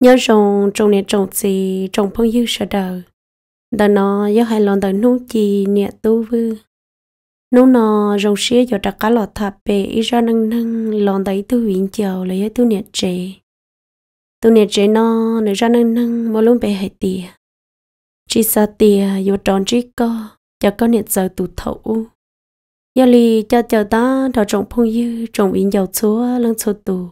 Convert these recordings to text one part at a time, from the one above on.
nhớ rằng trong nè trồng gì trong phong dư sợ đời đời nó nhớ hai lần đời nung chi nè tu vư nung nó rồng xía giờ đặt cá lọt thà bể ý ra nâng nâng lần đấy tu viện chiều lấy tu nè trẻ tu nè trẻ nó nè ra nâng nâng mỗi luôn bể hệ tìa chỉ sa tìa vô tròn trí co cho có nè giờ tụt thấu giờ lì cho chờ ta đào trồng phong dư trồng viện giàu chúa lăng chúa tù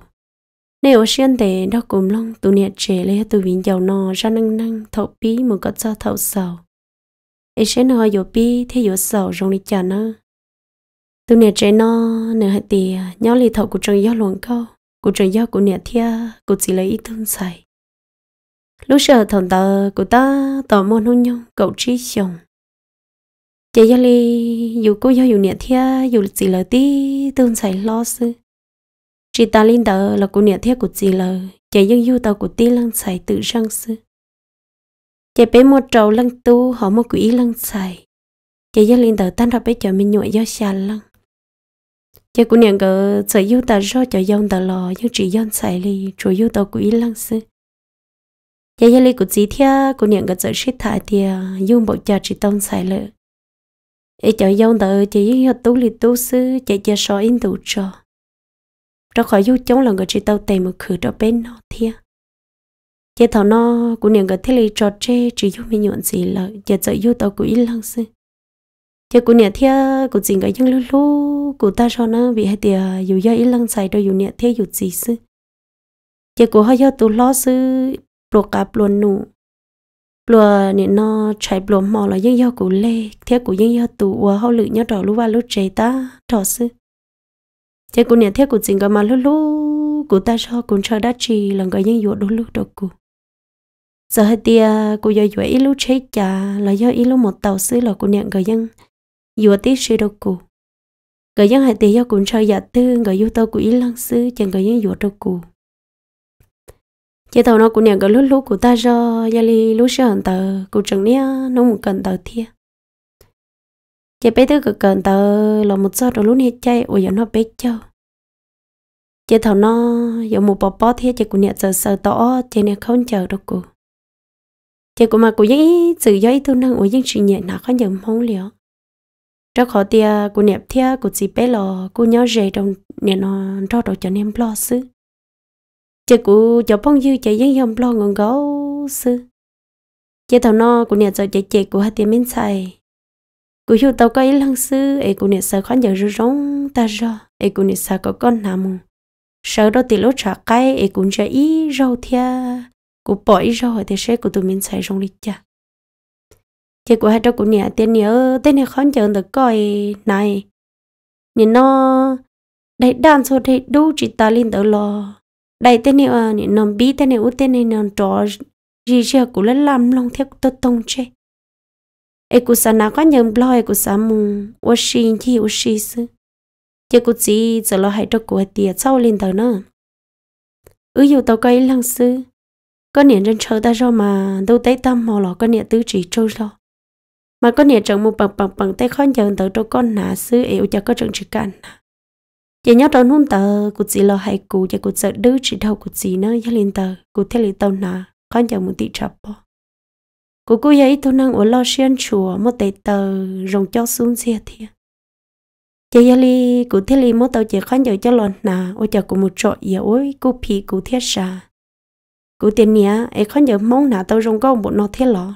nếu ở xuyên để đó cùng long tu niệm trẻ lấy tụ vĩnh giàu nò ra năng năng thấu bí một có ra thấu sầu ấy sẽ nò dầu bí thế dầu sầu rong đi chả nó tu niệm trẻ nó nửa hạt tì nhó lì thấu của trường gió luồng câu của trường gió của niệm thia của chỉ lấy ít thương xài lúc sợ thần tờ của ta tò mò hôn nhung cậu trí chồng chị gió lì dù cô gió dù niệm thia dù chỉ lấy tí thương xài lo sư chỉ ta linh đỡ là cô nhẹ thiết của chị là chạy dân du tàu của tí lăng xài tự răng sư chạy bé một trầu lăng tu họ một quỷ lăng xài chạy dân linh đỡ tan ra bé chờ mình nhụy do xà lăng chạy cô nhẹ gỡ sợ du tàu do chờ dân tàu lò nhưng chỉ dân xài ly chủ du tàu quỷ lăng sư chạy dân ly của chị thia cô nhẹ gỡ sợ xích thải thì dùng bộ trà chỉ tông xài lợ ấy chờ dân tàu chạy dân tu li tu sư chạy chờ soi in tụ trò đó khỏi du chống là người chỉ tàu tề một khử đó bên nó thia giờ thảo nó cũng niệm người thế lý trò chê chỉ du mình nhuận gì là giờ sợ du tàu của ít lăng sư giờ cũng niệm thia cũng chỉ cái những lúc lúc của ta cho nó vì hai tiề dù do ít lăng xài đâu dù niệm thia dù gì sư giờ cũng hơi do tụ lo sư lùa cặp lùa nụ lùa niệm nó chạy lùa mò là những do của lê thia của những do tụ họ lự nhớ trò lúa ba lúa chê ta trò sư thế cũng nhận thế cũng chỉnh cái mà lú lú cũng ta cho cũng cho đã chỉ là cái những dụng đôi lúc đó cũng giờ hai tia cũng giờ dụng ít lúc chết chả là do ít lúc một tàu xứ là cũng nhận cái dân dụng tí sự đó cũng cái dân hai tia do cũng cho giả dạ tư cái dụng tàu của ít lăng xứ chẳng cái những dụng đó cũng chế tàu nó cũng nhận cái lúc lúc của ta cho gia li lú xưa hẳn tờ cũng chẳng nia nó một cần tờ thiệt chị bé thứ cực cần tờ là một số đồ luôn hết chạy, ôi giờ nó bé chơi chị thảo nó giờ một bò bò thế chị cũng nhận giờ sợ tỏ chị này không chờ đâu cô chị cũng mà cô giấy sự giấy tôi năng ôi giấy sự nhẹ nào có giờ mong liệu cho khó tia cô nhập thia cô chị bé lò cô nhớ rể trong nè nó cho đồ cho nên lo sư chị cô cho phong dư chị giấy không lo ngon gấu sư chị thảo nó cô nhận giờ chị chị cô hai tiền bên xài cú hiểu tàu có ý lăng sư ấy cú niệm sợ khó nhớ rồi rong ta ra ấy cú niệm sợ có con nào mù sợ đó thì lốt trả cái ấy cũng chơi ý rau thia cú bỏ ý rau thì sẽ của tụi mình xài rong đi cha thì của hai đứa cú niệm tiền nhớ tên này khó nhớ được coi này nhìn nó đây đàn số thì đủ chỉ ta lên tới lo đây tên này à nhìn nó bí tên này út tên này nó trò gì chưa cú lấy làm lòng theo tôi tông chơi e cú sa nào có nhầm lo e cú sa mù ô xin chi ô xí sư chứ cú chỉ giờ lo hãy cho cú tiệt sau lên tờ nữa ứ dụ tàu cái lăng sư có niệm trên trời ta rồi mà đâu tới tâm mò lọ có niệm tứ chỉ trôi lo mà có niệm trận một bằng bằng bằng tay khó nhận tờ trâu con nà sư yêu cho có trận chỉ cạn chỉ nhớ trong hôm tờ cú chỉ lo hãy cú chỉ cú sợ đứa chỉ đầu cú chỉ nữa cho lên tờ cú theo lý tàu nà khó nhận một tí chập bỏ cô cô ấy tôi năng ở lo xuyên chùa mà tay tờ rồng cho xuống xe thì chị yali cụ thiết li một tao chỉ khán giờ cho lòn nà ôi chờ cụ một trội giờ ôi cụ phi cụ thiết xa cụ tiền nhá ấy khán giờ mong nà tao rồng câu một nó thiết lò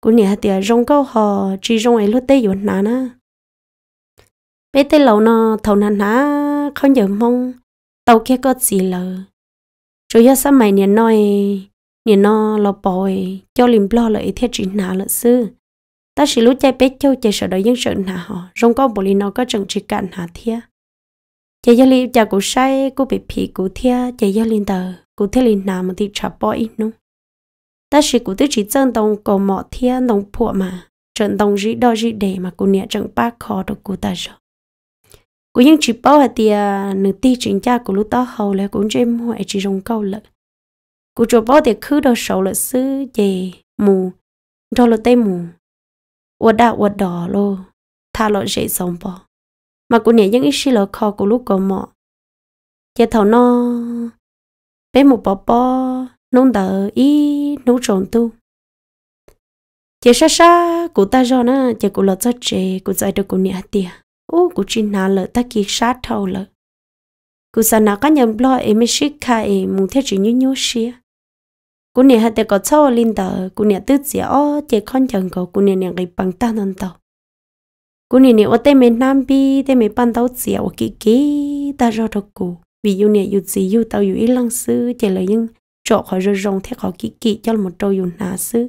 cụ nhá thì à, rồng câu họ chỉ rồng ấy lúc tây yuan nà nà bé tây lầu nà thầu nà nà khán giờ mong tao kia có gì lờ rồi giờ sao mày nhớ nói nên nó lo bồi cho liềm lo lại thiết chỉ nà lợn sư ta chỉ lúc chạy bé châu chạy sợ đợi dân sợ nà họ rong con bồi nó có chừng chỉ cạn hà thia chạy gia liêm chạy cụ say cụ bị phì cụ thia chạy gia liêm tờ cụ thia liêm nà một thì chả bồi nung ta chỉ cụ tức chỉ chân tông cầu mọ thia tông phụ mà trận tông rĩ đo rĩ để mà cụ nhẹ trận ba khó được cụ ta rồi cũng những chỉ bao hạt tia nữ ti chính cha của lúc đó hầu là cũng chém hoại chỉ rong câu lợi cú cho bó thì cứ đâu sầu là sư gì mù rồi là tê mù ua đã ua đỏ lo, tha lộ dễ sống bỏ mà cô nhảy những ít xí lỡ kho của lúc có mọ giờ thầu nó bé một bó bó nông đỡ ý nấu trộn tu giờ xa xa cụ ta do na giờ cụ lợt rất trẻ cụ dạy được cụ nhảy tiệt ô cụ chỉ nà lỡ ta kia sát thầu lỡ cụ sao nào cá nhân lo em mới xích khai em muốn theo chỉ như nhú xia cú nè hạt có cho linh tờ cú nè tứ chỉ ó chỉ con chồng có cú nè nè cái bằng ta năn tàu cú nè nè ở tây miền nam bi tây miền ban tàu chỉ ở kí kí ta rồi đâu cú ví dụ nè yêu gì yêu tàu yêu ít lăng sư chỉ là những chỗ khỏi rồi rong thế khỏi kí kí cho một trâu yêu nà sư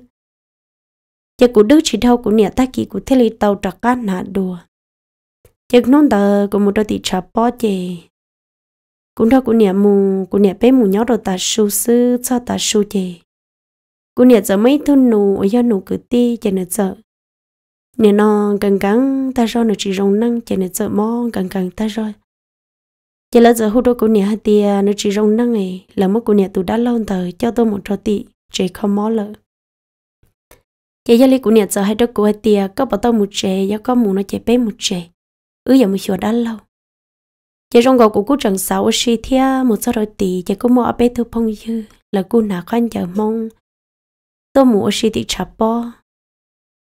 chỉ cú đứa chỉ đâu cú nè ta kí cú thế lấy tàu trặc cá nà đùa chỉ nón tờ cú một đôi thì chả bỏ chỉ cũng đâu cũng niệm mù cũng niệm bé mù nhỏ rồi ta sưu sư cho ta sưu chè cũng niệm giờ mấy thôn nụ ở do nụ cứ ti chè nè chợ niệm nó càng càng ta rồi nó chỉ rong năng chè nè chợ mò càng càng ta rồi chè là giờ hút đôi cũng niệm hai tia nó chỉ rong năng ấy là mất cũng niệm tụ đã lâu thời cho tôi một trò tị chè không mò lợ chè gia lý cũng niệm giờ hai đôi cũng hai tia có bảo tôi một chè do có mù nó chè bé một chè ứ giờ một chùa đã lâu giờ trong gò của cô trần sáu xì thia một số đôi tỷ chị cô mua bé thu phong dư là cô nà khoan giờ mong tôi mua xì thị chạp bo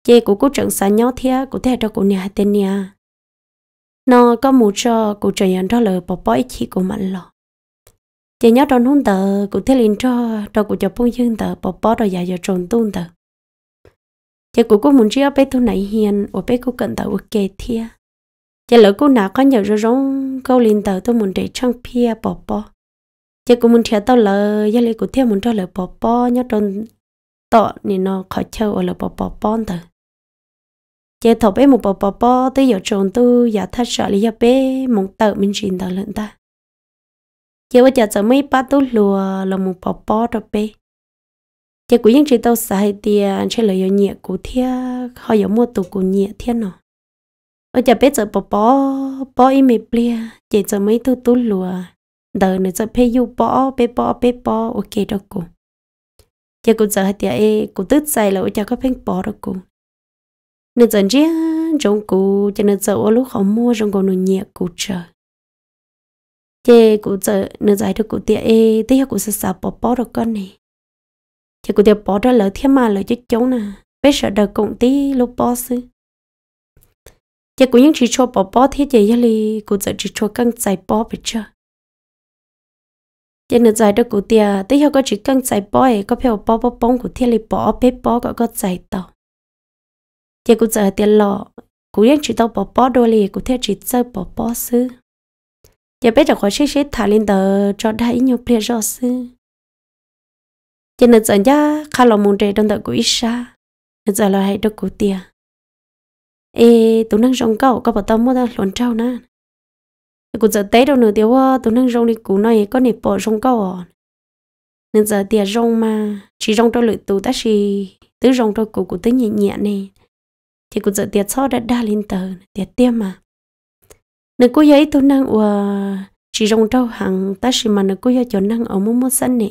giờ của cô trần sáu nhau thia của thế đó của nhà tên nhà nó có mua cho cô trần nhận đó là bỏ bỏ ít chỉ của mạnh lọ giờ nhớ trong hôn tờ của thấy liền cho đó của cho phong dư tờ bỏ bỏ rồi giờ giờ trồn tuôn tờ giờ của cô muốn chia bé thu này hiền ở bé cô cần tờ ok thia giờ lỡ cô nà có giờ rồi rong câu linh tàu tôi muốn để trong pia bỏ bỏ chứ cũng muốn theo tao lờ gia lý cũng theo muốn cho lờ bỏ bỏ nhớ trong tọ nên nó khỏi chơi ở lờ bỏ bỏ bỏ tờ chế thọ bé một bỏ bỏ bỏ tới giờ trộn tu giờ thắt sợ lý do bé muốn tự mình xin tờ lận ta chế bây giờ giờ mấy ba tu lùa là một bỏ bỏ cho bé chế cũng những chị tao xài tiền chế lời nhẹ của thia họ giống mua tụ của nhẹ thiên nào ở chợ bé chợ bỏ bỏ bỏ im mệt bia chỉ chợ mấy thứ tú lùa đời nữa chợ phê du bỏ bé bỏ bé bỏ ok đó cô chợ cũng chợ hạt tiề cô tức say là ở chợ có phê bỏ đó cô nữa chợ riêng trong cô chợ nữa chợ ở lúc họ mua trong cô nuôi nhẹ cô chờ chê cũng chợ nữa giải được cô tiề tiề cô sợ sợ bỏ bỏ đó con này chợ cũng tiề bỏ đó lỡ thêm mà lỡ chết chống nè à. bé sợ đời cũng tí lúc bỏ xứ chị cũng những chỉ cho bỏ bỏ thế chị li cũng sợ chỉ cho căng dài bỏ về chưa chị nữa dài đó cũng tia tới hiệu có chỉ căng dài bỏ ấy có phải bỏ bỏ bông của thiên li bỏ bé bỏ có có dài tàu chị cũng giờ tiền lọ cũng những chỉ tàu bỏ bỏ đôi li cũng theo chỉ sợ bỏ bỏ sư giờ biết được có chế chế thả lên tờ cho đại nhiều ple rõ sư giờ nữ giờ nhá khá là muốn để đơn đợi của ít xa nữ giờ là hãy được của tia ê tụi năng rong cầu có bảo tao mua ta lộn trâu nè cụ giờ té đâu nữa tiêu tụi năng rong đi cụ này có nè bỏ rong cầu à nên giờ tiền rong mà chỉ rong tôi lưỡi tụ ta chỉ tứ rong tôi cụ cụ tứ nhẹ nhẹ nè thì cụ giờ tiền sau đã đa lên tờ tiền tiêm mà nên cô giấy tụi năng ủa chỉ rong trâu hàng ta chỉ mà nên cô giờ cho năng ở mua mua sân nè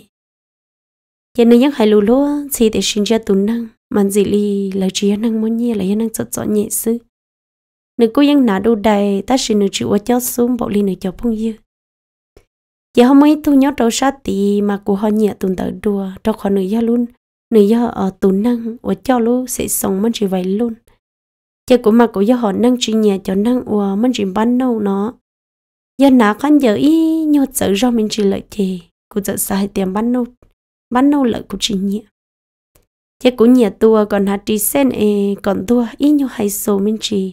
cho nên những hai lù lúa thì để xin cho tụi năng mình มัน gì li là chỉ năng muốn nhia là năng chọn chọn nhẹ sư nữ cô yên nã đâu đầy ta chỉ nữ chịu ở cho xuống bộ li nữ cho phong dư. giờ hôm ấy tôi nhớ đầu sát tì mà cô họ nhẹ tụn tới đùa cho khó nữ gia luôn nữ gia ở tụn năng ở cho luôn sẽ sống mình chỉ vậy luôn giờ của mà cô gia họ năng chỉ nhẹ cho năng ở mình chỉ ban nâu nó giờ nã con giờ ý nhớ sợ do mình chỉ lợi thì cô sợ sai tiền ban nâu ban nâu lợi của chị nhẹ thế cũng nhà tua còn hạt đi sen e còn tua ít nhiều hay số minh chỉ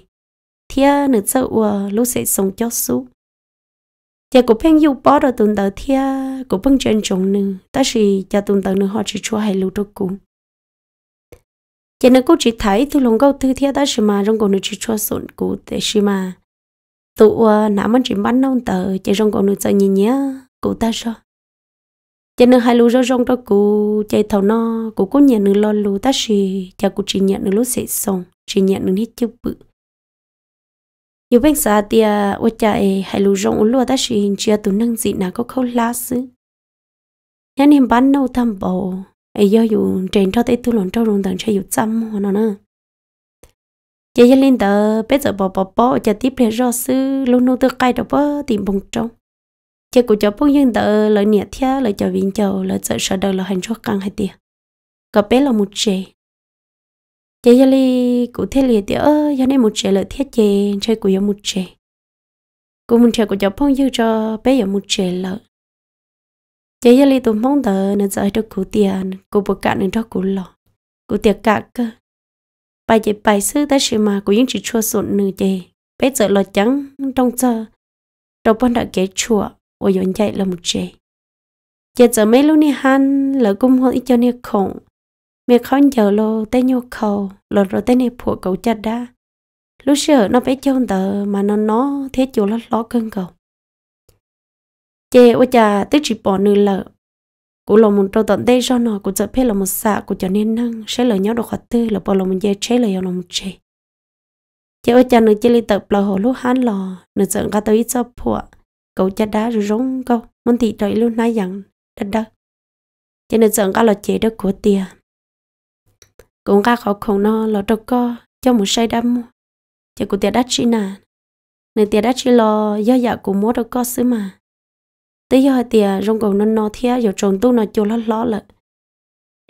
thia nữ sơ ua lúc sẽ sống cho sú thế cũng phèn yêu bỏ rồi tuần tới thia cũng bưng trên chồng nữ ta chỉ cho tuần tới nữ họ chỉ cho hay lưu đâu cũng thế nữ cũng chỉ thấy thu lòng câu thứ thia ta chỉ mà trong cổ nữ chỉ cho sụn cũ để chỉ mà tụ ua nãm mình chỉ bắn nông tờ chỉ trong cổ nữ sợ nhìn nhá cụ ta sao cho nên hai lú rau rong đó cụ chạy thầu nó cụ có nhận nữ lo lú ta xì cha cụ chỉ nhận nữ lú sẽ xong chỉ nhận nữ hết chưa bự nhiều bên xa tia ô cha ấy hai lú rong uống lúa ta xì hình chia tụ năng dị nào có khâu lá xứ nhà niệm bán nâu thăm bầu ấy do dù trên cho tới tu lộn cho luôn tận chơi dù chăm hoa nó nữa chị lên linh tờ bây giờ bỏ bỏ bỏ cho tiếp theo rau xứ luôn nô tư cay đó bơ tìm bông trông chỉ cũng cho bông nhân đỡ lời nhẹ thia lời cho vinh chầu lời sợ sợ đầu lời hành cho căng hay tiền có bé là một trẻ chơi giờ li cụ thế liệt tiệt ơ giờ này một trẻ lời thiết chơi chơi của giờ một trẻ cụ một trẻ của cháu bông dư cho bé giờ một trẻ lợi chơi giờ li tụm mong đỡ nên giờ được cụ tiền cụ bộ cả nên cho cụ lọ cụ tiền cả cơ bài chị bài sư ta sự mà cụ những chỉ chua sụn nửa chị bé giờ lo trắng trong chờ đầu bọn đã kế chùa 我用 chạy là một chế giờ giờ mấy lúc này han là cũng hôn cho nè khổng mẹ không giờ lo tên nhau khẩu lo rồi tên nè phụ cậu chặt đã lúc xưa nó bé chôn tờ mà nó nó thế chỗ lót ló cơn cầu chê ô cha tới chỉ bỏ nửa lợ của lòng mình trâu tận đây do nó của chợ phê là một xạ của cho nên năng sẽ lời nhau được hoạt tư là bỏ lòng mình dây chế lời nhau lòng chế chê ô cha nửa chơi li tập là hồ lúc hán lò nửa giận cả tới cho phụ cậu cha đá rồi rong câu muốn thị trời luôn nói rằng đất đất cho nên sợ cả là chế đất của tia cũng cả khó khổng nó là đâu co cho một say đam mua cho của tia đất chỉ nà nên tia đất chỉ lo do dạ của mua đâu co xứ mà tới giờ tia à, rong cầu nó nó thia rồi trộn tu nó chùa lót lót lợ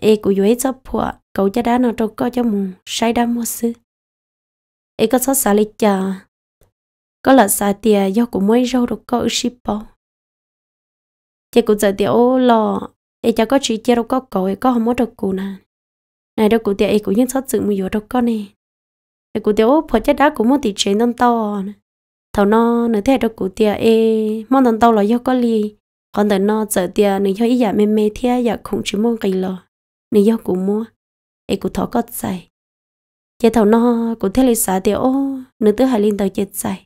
e của dưới sắp phụa cậu cha đá nó đâu co cho một say đam mua xứ e có sót xả lịch chờ à, có là xa tiền do của mấy rau được có ship bao chị cũng giờ tiền ô lò ấy cho có chỉ chơi đâu có cậu, ấy có không mất được cụ nè này đâu cụ tiền ấy cũng những sót một mùi đâu có nè ấy cụ tiền ô phải chết đá cũng mất tiền chế năm to nè thầu nó nữa thế đâu cụ tiền ấy món năm to là do có li còn tờ nó giờ tiền nữa do ý giả mê mê thế giả cũng chỉ mong cái lò nữa do cụ mua ấy cụ thọ có dài, chị thầu nó cụ thế lịch xã tiền ô nữa thứ hai linh tờ chết dài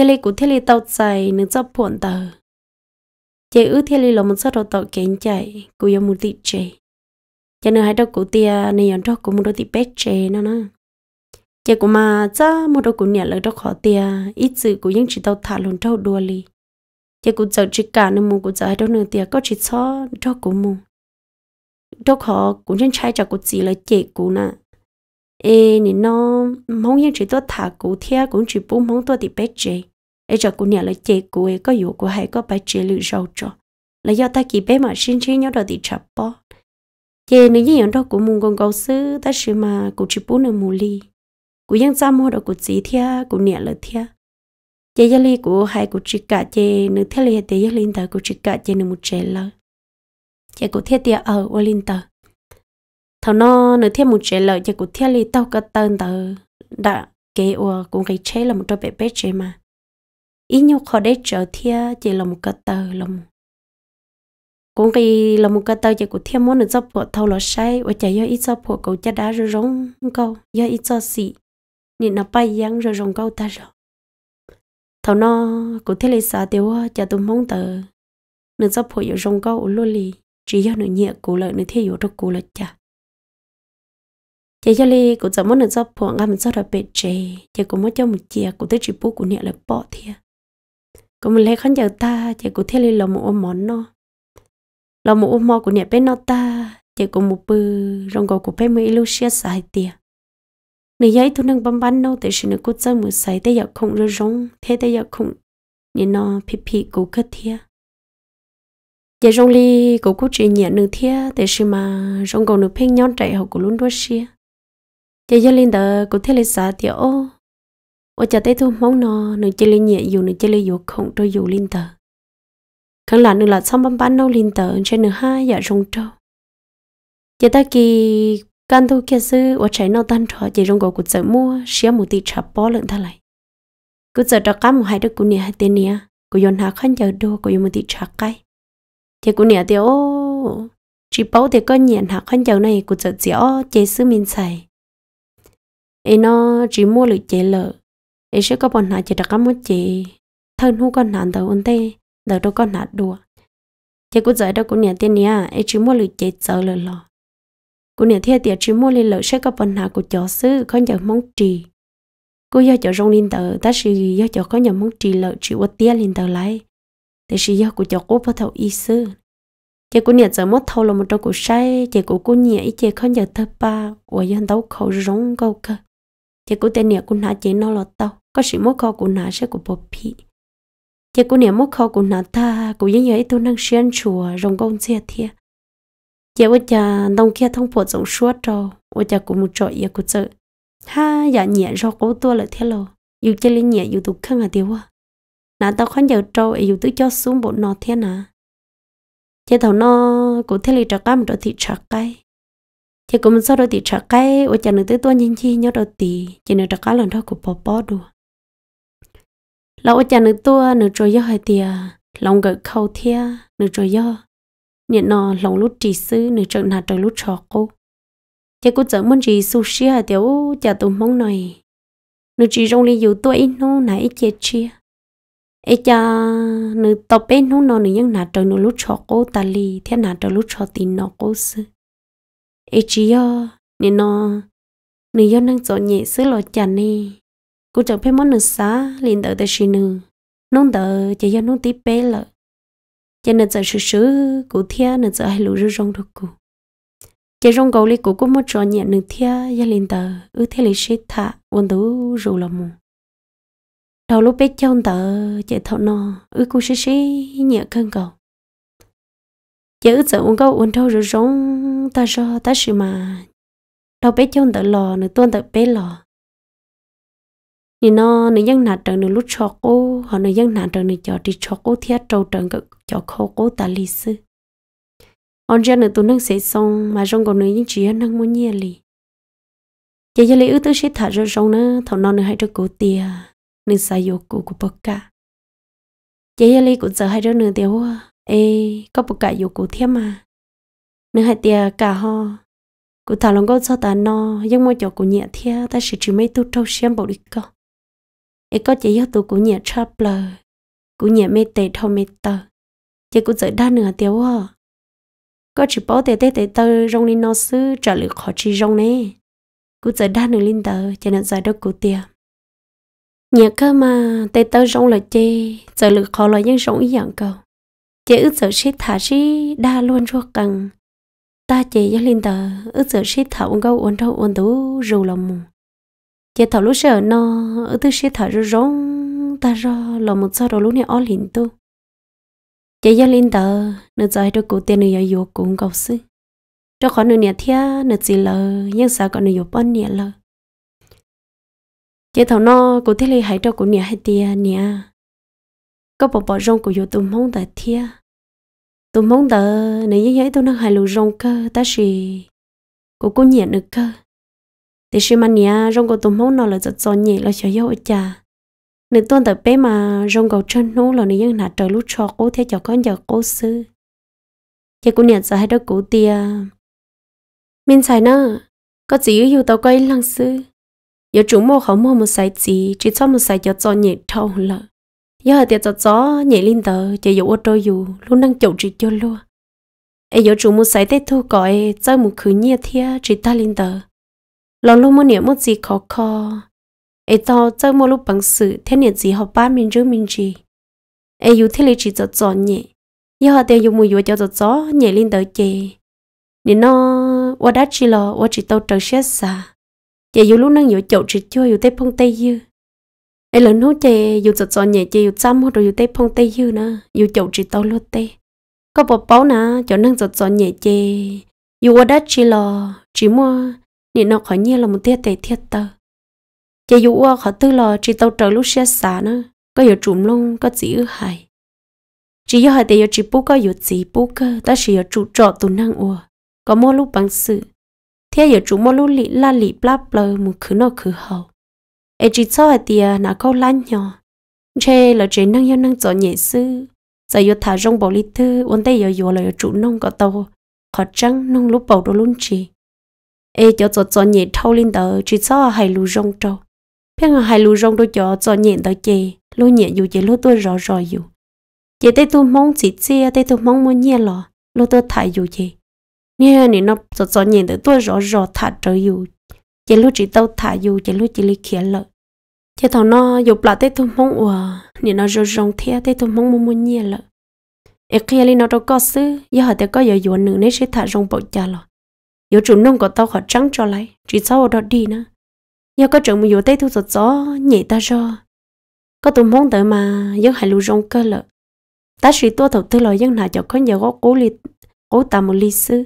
giờ lì của thiết lì tàu chạy nên dọc buồn tờ chạy ư thiết lì là một số đầu tàu kén chạy cũng yêu một tị chạy chạy nữa hai đầu của tia này dọn đó của một đôi tị bét chạy nó nó chạy của mà cha một đôi của nhà lời đó khó tia ít sự của những chỉ tàu thả luôn trâu đua li chạy của chợ chỉ cả nên mù của chợ hai đầu nữa tia có chỉ cho cho của mù đó khó cũng nhân trai cho của chị là chạy của nè ê nên nó mong những chỉ tôi thả của thea cũng chỉ bố mong tôi tị bét chạy ấy cho cô nhà là chê cô ấy có dụ của hay có bài chê lự rau cho là do ta kỳ bé mà xin xin nhau đó thì chập bó chế nếu như đó của mùng con gấu sư ta sự mà cụ chỉ bún ở mù li cụ dân xa mua đó cụ chỉ thia cụ nhà là thia Chê gia li của hai cụ chỉ cả chế nếu theo li thì gia linh ta cụ chỉ cả chê nếu một chế là Chê cụ thiết tia ở ô linh ta thằng nó nếu theo một chế là chê cụ thiết li tàu cơ tên tờ đã kế ô cũng cái chế là một đôi bé bé chê mà ý nhau khó để trở thia chỉ là một cái tờ là một cũng cái là một cái tờ chỉ của thiên món được dọc bộ thâu là sai và chạy do ít dọc bộ cầu cha đá rồi rong câu do ít do xị nên nó bay giang rồi rong câu ta rồi thâu nó của thế lấy xã tiêu cha tôi mong tờ được dọc bộ rồi rong câu luôn lì chỉ do nửa nhẹ của lợi nửa thiên yếu được của lợi cha chị cho li cũng giờ muốn được dọc bộ ngắm sao đặc bệt chị chạy cũng muốn cho một chia cũng tới chỉ bố của nhẹ là bỏ thia ก็มันเลยขันเจอตาเจ้ากูเที่ยวเลยเราหมูอมอนเนาะเราหมูอมอกูเนี่ยเป็นนอตาเจ้ากูหมูปือรองกูกูเป็นมืออิลูเชียสายเตียในย้ายทุนังบําบันเนาะแต่ฉันกูเจอมือใส่แต่อยากคงเรื่องเท่แต่อยากคงนี่นอพี่พี่กูก็เที่ยเจ้าจงลีกูกูจีเนี่ยหนึ่งเที่ยแต่ฉันมารองกูหนึ่งเพ่งย้อนใจเขากูลุ้นด้วยเชียเจ้าเยลินเดอกูเที่ยวเลยสาเตียโอ ô chả tê thu món nó nửa chơi lên nhẹ dù nửa chơi lên dù không trôi dù lên tờ khẳng là nửa là xong bấm bán nấu lên tờ trên nửa hai giờ dạ rung trâu giờ ta kỳ căn thu kia sư ô chạy nó tan trò chỉ rong gỗ của chợ mua xía một tí trà bó lượng ta lại cứ chợ trò cá một hai đứa của nhà hai tên nhà của yon hà khăn giờ đồ của yon một tí trà cay thì của nhà thì ô chỉ bảo thì có nhận hà khăn giờ này của chợ chỉ ô chế sư mình xài ấy nó chỉ mua lựa chế lợi để sẽ có bọn nào chỉ đặt cái một chỉ thân hú con nạn đầu ôn tê đầu đâu con nạn đùa chỉ cũng giải đâu cũng nhà tiền nhà ấy chỉ mua lười chết sợ lừa lò cũng nhà thiệt tiền chỉ mua lười lỡ sẽ có bọn nào của chó sư có giờ mong trì cô do chó rong lên tờ ta sĩ do chó có nhà mong trì lỡ chỉ uất tiền lên tờ lại thế sĩ do của chó cố bắt đầu y sư chỉ cũng nhà giờ mất thâu là một trong của sai chỉ của cố nhà ấy chỉ con giờ thơ ba của dân đấu khẩu rong câu cơ chỉ của tên nhà cũng hạ chế nó lọt tàu có sự mất khó của nà sẽ của bố phi chỉ có niệm mất khó của nà ta của những người tôi đang xuyên chùa rồng công xe thia chỉ ôi cha đông kia thông bộ rộng suốt rồi ôi cha cũng một trọi ya của chợ ha dạ nhẹ do cố tôi là thế lo dù chơi lên nhẹ dù tục khăn à tiêu à nà ta khó giờ trâu ấy dù tứ cho xuống bộ nọ thế nà chỉ thầu nó của thế lì trà cam rồi thì trả cây, chỉ có cũng sau đó thì trả cây, ôi cha nữ tới tôi nhìn chi nhớ đầu tì chỉ nữ trả cá lần đó của bò bò đùa lão nhà nữ tua nữ trôi gió hơi tiề lòng gỡ khâu thia nữ trôi gió nhận nó lòng lút trì sư nữ trợn nà trời lút trò cô chỉ có chở muốn gì sushi à tiểu chả tụm mong này nữ chỉ rong ly dù tôi ít nô nãy chết chia ấy cha nữ tập bên nô nó nữ nhân nà trời nữ lút trò cô ta li thế nà trời lút trò tin nó cô sư ấy chỉ à nên nó nữ nhân năng chọn nhẹ sứ lo chả nè cô chẳng phải món nữa xá liền đợi tới xì nữa nông đợi chỉ do nông tí bé lợ chỉ nên giờ sự sự cụ thia nên giờ hay lũ rú rong thuộc cụ chỉ rong cầu li cụ cũng một trò nhẹ nửa thia gia liền đợi ư thế liền xí thả quân tú rủ là mù đầu lúc bé trong đợi chỉ thọ no ư cụ xí xí nhẹ cân cầu chỉ ư giờ uống câu uống thâu rú rong ta do ta sự mà đầu bé trong đợi lò nửa tuôn đợi bé lò nên nó nó dân nạt trận nó lúc cho cô họ nó dân nạt trận nó cho đi cho cô thiết trâu trận cực cho khâu cô ta lì sư ông cha nó tôi đang sẽ xong mà trong còn nữa những chuyện năng muốn nhẹ lì chỉ cho lấy ước tới sẽ thả ra trong nữa thầu non nó hãy cho cô tia nên xài dụng cụ của bậc cả chỉ cho lấy cũng giờ hay cho nữa tiêu ê có bậc cả dụng cụ thiết mà nữa hãy tia cả ho cụ thả lòng cô sao ta no nhưng mà cho cô nhẹ thiết ta sẽ chỉ mấy tu trâu xem bộ đi câu ấy có chỉ yếu tố của nhà trouble của nhà mê tệ thô mê tờ chỉ của giới đa nửa tiêu à có chỉ bảo tệ tệ tệ tờ rong lên nó sư trả lời khó chỉ rong nè của giới đa nửa linh tờ cho nên giải đâu của tiền nhà cơ mà tệ tờ rong là chê trả lời khó là nhân rong ý dạng cầu chỉ ước giới sĩ thả sĩ đa luôn cho cần ta chỉ cho linh tờ ước giới sĩ thả ông gấu ổn đâu ổn tú rù lòng mù giờ thảo lúc sợ nó ở ừ, thứ sĩ thảo rồi rong ta ra là một sao đầu lúc này ó liền tu chỉ giờ lên tờ nó giải được cụ tiền nữa vô cũng cầu sư cho khỏi nữa nhà thia nữa chỉ là nhưng sao còn nữa vô bận nhà là chỉ thảo nó cụ thế này hãy cho cụ nhà hay tiền nhà có bỏ bỏ rong của vô tụm mong tại thia tụm mong tờ nếu như vậy tôi đang hài lù rong cơ ta chỉ cụ cô nhẹ được cơ thì xí mà nia rong cầu tôm máu nó là rất giò nhẹ là sợ yếu chà nếu tuân tập bé mà rong cầu chân nú là nếu nạt trời lúc cho cố theo cho con giờ cố sư thì cô nhận sợ hai đứa cũ tia mình xài nó có gì yêu tao quay lăng sư giờ chúng mua khẩu mua một sai chỉ chỉ cho một sai cho cho nhẹ thâu là giờ hả tiệt cho cho nhẹ lên tờ chỉ dụ ô tô dù luôn đang chậu chỉ cho luôn ấy giờ chúng mua sai tết thu cõi chơi một khứ nhẹ thia chỉ ta lên tờ lo lu mo niệm một gì khó khó ấy tao chơi mua lúc bằng sự thế niệm gì học ba mình chứ mình gì ấy yêu thế lý chỉ cho cho nhẹ giờ họ tiêu dùng mùi vừa cho cho cho nhẹ lên tới chè nên nó đã chỉ lo qua chỉ tao trời xét xa chè yêu lúc năng yêu chậu chỉ chưa yêu tết phong tây dư ấy lớn hút chè yêu cho cho nhẹ yêu chăm hoặc rồi yêu tết phong tây dư nữa yêu chậu chỉ tao luôn tê có bỏ bao nà cho năng cho cho nhẹ chè yêu qua đã chỉ lo chỉ mua nên nó khỏi nhiên là một tiết tế thiết tờ chị dụ khó tư lò chỉ tàu trời lúc xe xả nữa có hiểu trùm luôn có chỉ ư hài chỉ do hai tế chỉ bú có hiểu chỉ bú cơ ta chỉ hiểu chủ trọ tù năng ua có mua lúc bằng sự thế hiểu chủ mua lúc lị la lị bla bla một khứ nọ khứ hậu e chỉ cho hai tế à, nó câu lan nhỏ chê là chế năng yêu năng cho nhẹ sư giờ yêu thả rong bầu lý thư ôn tay yêu yêu là yêu chủ nông có tàu khó trắng nông lúc bầu đồ luôn chỉ ê cho cho cho nhẹ thâu lên tờ chỉ cho hai lù rong trâu bên hai lù rong đôi cho cho nhẹ tờ chè lô nhẹ dù chè lô tôi rõ rõ dù chè tay tôi mong chỉ chè tay tôi mong muốn nhẹ lò lô tôi thải dù chè nhẹ này nó cho cho nhẹ tờ tôi rõ rõ thả trở dù chè lô chỉ tao thả dù chè lô chỉ lấy khía lợ, chè thằng nó dù bà tay tôi mong ủa nhẹ nó rõ rõ thea tay tôi mong muốn muốn nhẹ lợ, ê kia lên nó đâu có sư giờ họ có giờ dù nữa nên sẽ thả rong bộ cha lò 有 chủ nông của tao họ trắng cho lại chỉ sau đó đi nữa nhớ có chồng mình vô tay thu giật gió nhẹ ta cho có tụi mong tới mà dân hải lù rong cơ lợ ta chỉ tua thầu thứ lời dân nào cho có nhờ có cố li cố ta một ly sư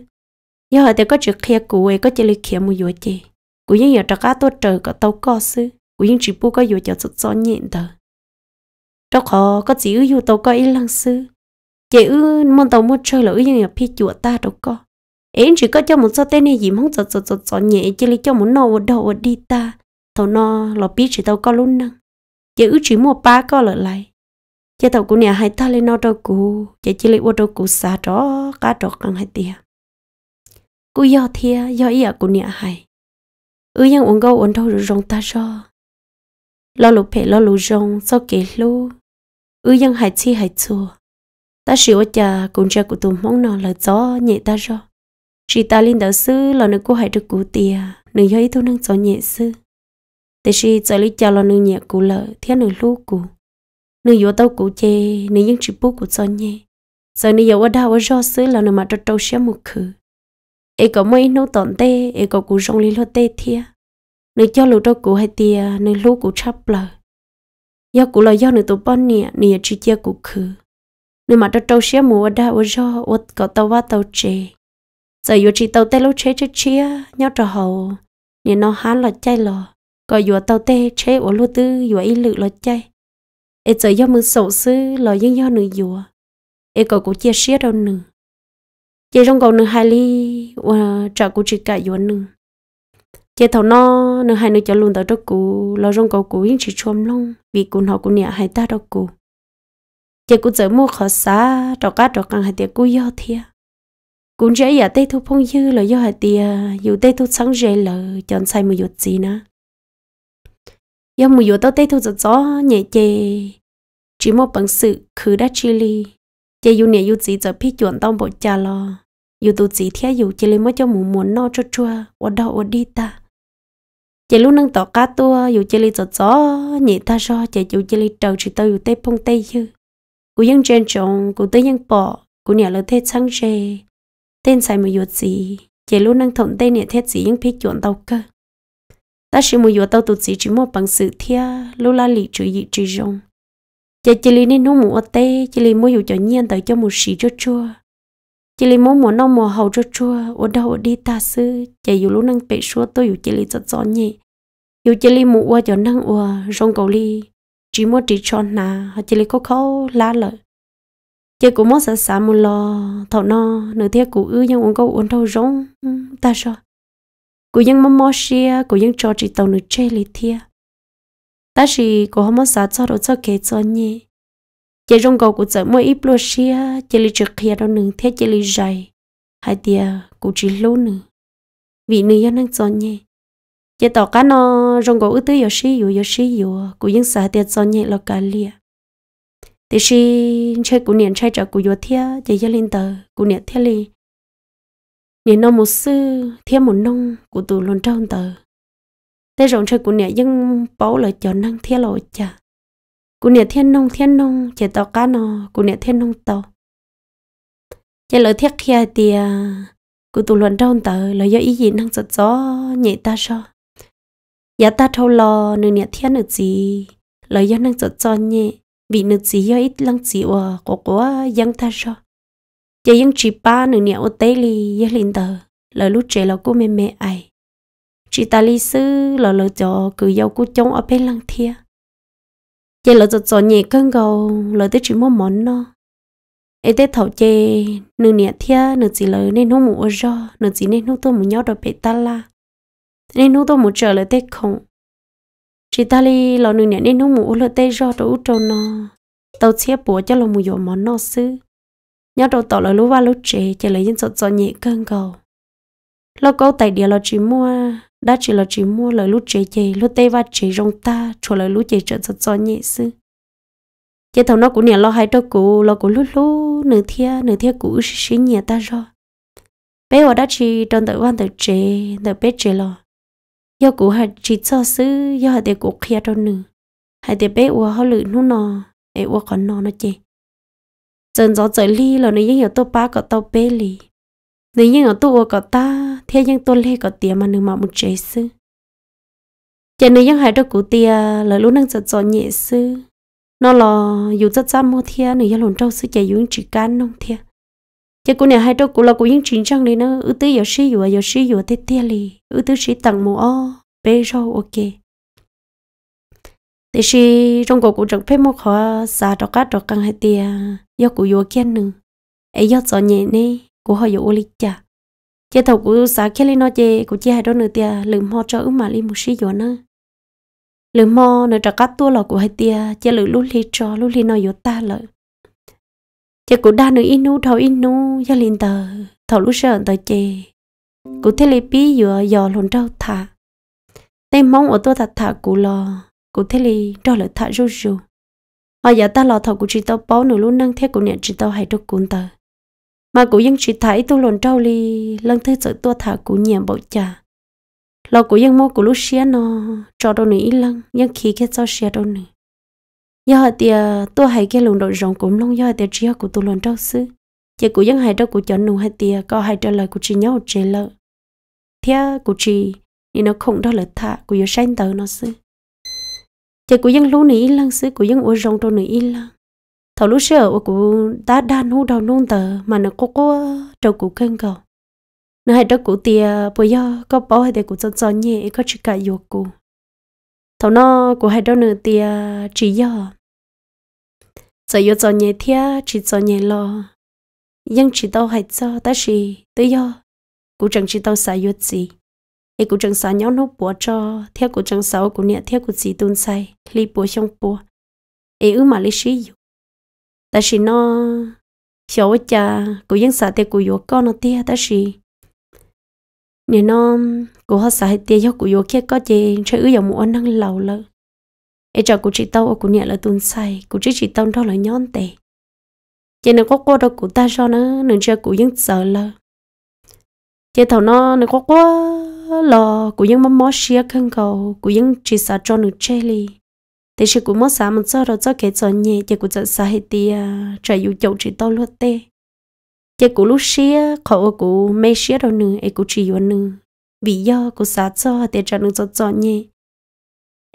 nhớ hỏi tới có chữ kia cụ ấy có chữ ly kia một vô chê cụ dân nhờ trắc cá tua trời có tao có sư cụ dân chỉ bu có vô cho giật gió nhẹ ta trong họ có chỉ ư vô tàu có ý lăng sư chị ư mong tao mua chơi là ư dân nhờ phi chùa ta đâu có em chỉ có cho một số tên này gì mong giọt giọt giọt giọt nhẹ chỉ lấy cho một ở đâu ở đi ta thầu no lò biết chỉ tao có luôn nâng chỉ ước chỉ mua ba có lợi lại chỉ thầu của nhà hai ta lên nó đâu cũ chỉ chỉ lấy ô đâu cũ xa đó cá đó càng hai tiền, cú do thia do ý của nhà hai ư yang uống gấu uống đâu rồi rong ta cho lo lụp phê lo lụp rong sau kể lu ư yang hai chi hai chua ta sửa cha cũng cha của tụi mong nó là gió nhẹ ta cho chỉ ta linh đạo sư là nữ cô hãy được cú tia nữ hơi thu năng cho nhẹ sư thế chỉ cho lý cho là nữ nhẹ cú lợ thiên nữ lưu cú nữ yếu tao cú chê nữ những chỉ bố của cho nhẹ giờ nữ yếu ở đâu ở do sư là nữ mà cho trâu xem một khử ấy có mấy nấu tổn tê ấy có cú rong lý lo tê thia nữ cho lũ đâu cú hay tia nữ lưu cú chắp lợ do cú là do nữ tổ bón nhẹ nữ chỉ chia cú khử nữ mà cho trâu xem một ở đâu ở do ở có tao và tàu chê giờ vừa chị tàu tê lâu chế cho chia nhau trò hầu nên nó há lọt chay lò có vừa tàu tê chế ở lô tư vừa ý lự lọt chay ê giờ do mưa sầu sư lò dân do nữ vừa ê cậu cũng chia xía đâu nữ chị trong cầu nữ hai ly và trả của chị cả vừa nữ chị thầu nó nữ hai nữ cho luôn tàu đó cụ lò trong cầu cụ yên chỉ chôm long vì cụ họ cũng nhà hai ta đó cụ chị cũng giờ mua khó xa trò cá trò càng hai tiệc cụ do thiệt cũng dễ giờ tay thu phong dư là do hạt tia dù tay thu sáng dễ là chọn sai một chút gì nữa do một chút tao tay thu rất rõ nhẹ chê chỉ một bằng sự khứ đã chia ly chê dù nhẹ dù gì giờ phi chuẩn tao bộ cha lo dù tụ gì thế dù chê lấy mới cho mù muốn no cho chua ở đâu ở đi ta chê lúc nâng tỏ cá tua dù chê lấy rất rõ nhẹ ta do chê dù chê lấy trầu chỉ tao dù tay phong tay dư cú dân trên trọng cú tới dân bỏ cú nhà lời thế sáng dễ tên sai mà yuột gì chỉ luôn năng thổn tên nhẹ thiết gì những phí chuẩn tàu cơ ta chỉ một yuột tàu tụt gì chỉ một bằng sự thia luôn la lì chữ gì chữ rong chỉ chỉ lì nên nó mù ở tê chỉ lì muốn yuột cho nhiên tới cho một xì cho chua chỉ lì muốn mùa nó mùa hậu cho chua ở đâu ở đi ta sư chỉ yuột luôn năng bể xua tôi yuột chỉ lì rất rõ nhẹ yuột chỉ lì mù qua cho năng ở rong cầu lì chỉ mua chỉ cho nà chỉ lì có khó la lợi giờ cũng mất sợ sợ một lò thọ no nửa thế cụ ư nhưng uống có uống thâu rong ừ, ta sao cụ dân mắm mò xia cụ dân cho chị tàu nửa chơi lì thia ta chỉ cụ không mất sợ cho đồ cho kế cho nhỉ giờ rong cầu cụ sợ mua ít lúa xia giờ lì trực kia đó nửa thế giờ lì dài hai tia cụ chỉ lú nửa vì nửa dân năng cho nhỉ giờ tàu cá no rong cầu ư tới yoshi yu yoshi yu cụ dân sợ tiệt cho nhỉ là cả liệt thì chỉ chơi cú niệm chơi trò cú vô thia chỉ gia linh tờ cú niệm thia li niệm nó một sư thia một nông cú tù luôn trong tờ thế rồi chơi cú niệm dân bảo là cho năng thia lộ chả cú niệm thiên nông thiên nông chơi tàu cá nó cú niệm thiên nông tàu chơi lời thiết kia thì à, cú tù luôn trong tờ là do ý gì năng giật gió nhẹ ta sao giá ta thâu lò nửa niệm thiên nửa gì lời do năng giật gió nhẹ vì nữ chỉ hơi ít lăng chỉ ở có có dân ta cho giờ dân chỉ ba nửa nhà ở tây li giờ linh tờ lời lúc trẻ là cô mẹ mẹ ai chỉ ta li sư là lời cho cứ giàu cô chống ở bên lăng thia giờ lời cho cho nhẹ cơn gầu lời tới chỉ mong món nó ấy tới thầu chê nửa nhà thia nửa chỉ lời nên không muốn ở do nửa chỉ nên không tôi muốn nhau đòi bể ta la nên không tôi muốn trở lại tới không chỉ ta li lò nương nè nên nó mù lợt tê do tàu trâu nó tàu chia bùa cho lò mù dọ món nó xứ nhớ đầu tàu là lúa va lúa trề chỉ lấy dân sọt sọt nhẹ cơn cầu lò câu tại địa lò chỉ mua đã chỉ lò chỉ mua lời lúa trề chè lúa tê va trề rong ta cho lời lúa chè trợ sọt sọt nhẹ xứ chỉ thầu nó cũng nè lo hai đôi cụ lo cụ lúa lúa nửa thia nửa thia cũ xí nhẹ ta rồi bé ở đã chỉ trong tự quan tự trề tự bé trề lo yo cũ hạt chỉ cho sư yo hạt để cũ kia đâu nữa hạt để bé uo họ lự nu nọ ế uo còn nọ nó chê chân gió trời ly là nếu như tôi ba có tàu bé lì nếu như tôi uo có ta thế nhưng tôi lê có tiền mà nương mà một chế sư cho nên những hạt đứa cụ tia là lúc năng giật gió nhẹ sư nó là dù rất xa mua thia nếu như lồn trâu sư chạy dưỡng chỉ can nông thia chứ cô nè hai trâu cô là cô những chính trăng đấy nó ư tư yếu sĩ yếu yếu sĩ yếu thế tia li ư tư sĩ tặng mù o bê rau ok thế sĩ trong cổ cũng chẳng phép một khóa xa đó cá đó căng hai tia do cô yếu kiên nữa ấy do gió nhẹ nè cô họ yếu lịch chả chứ thầu cô xa kia lên nó chê cô chia hai đó nữa tia lượng mò cho ư mà li một sĩ yếu nữa lượng mò nữa trả cá tua là cô hai tia chứ lượng lúc li cho lúc li nó yếu ta lợi chị cũng đa nữa inu thầu inu gia linh tờ thầu lúc sợ tờ chị cụ thế lấy pí giữa giò lồn trâu thả tay mong ở tôi thật thả cụ lò cụ thế li cho lợi thả rú rú họ giờ ta lò thầu cụ chỉ tao bó nửa luôn năng thế cụ nhận chỉ tao hay được cuốn tờ mà cụ dân chỉ thấy tôi lồn trâu li lần thứ sợ tôi thả cụ nhiệm bộ chả lò cụ dân mua cụ lúc xía nó cho đâu nữa ít lần nhưng khí cái cho xía đâu nữa do giờ thì tôi hay cái lùng đội rồng cũng luôn giờ thì chia của tôi luôn trâu sư chỉ của dân hay đâu của chọn nụ hay thì có hai trả lời của chị nhau trả lời theo của chị thì nó không đó là thả của do sanh tờ nó sư chỉ của dân lú nỉ lăng sư của dân uống rồng đâu nỉ lăng thầu lúc xưa ở của ta đan hú đầu nôn tờ mà nó có có trâu của kênh cầu nó hai đâu của tia bây giờ có bỏ hay để của chọn chọn nhẹ có chỉ cả dục của tao nó của hai đứa nữa thì chỉ do giờ yêu cho nhẹ thia chỉ cho nhẹ lo nhưng chỉ tao hay cho ta chỉ tới giờ cũng chẳng chỉ tao xài yêu gì ấy cũng chẳng xài nhau nó bỏ cho theo cũng chẳng xấu cũng nhẹ theo cũng chỉ tuân sai li bỏ xong bỏ ấy ư mà li sĩ yêu ta chỉ nó hiểu cha cũng vẫn xài theo cũng yêu con nó thia ta chỉ nè nó cô họ xài tiền cho cô vô kia có gì chơi ứ dòng mua năng lầu lợ ấy cho cô chị tao cô nhẹ là tuần sai cô chị chị tao đó là nhon tệ chơi nó có qua đâu cô ta cho nó nên chơi cô vẫn sợ lợ chơi thầu nó nó có quá lò cô vẫn mắm mó xia khăn cầu cô vẫn chỉ sợ cho nó chơi li thế sự cô mất xả mình sợ rồi cho kẻ sợ nhẹ chơi cô sợ xài tiền trời dù chậu chị tao luôn tê chế cú lúc xia khẩu cú mê xia đâu nữa ấy cú chỉ vào nữa vì do cú xa cho để cho nó cho cho nhé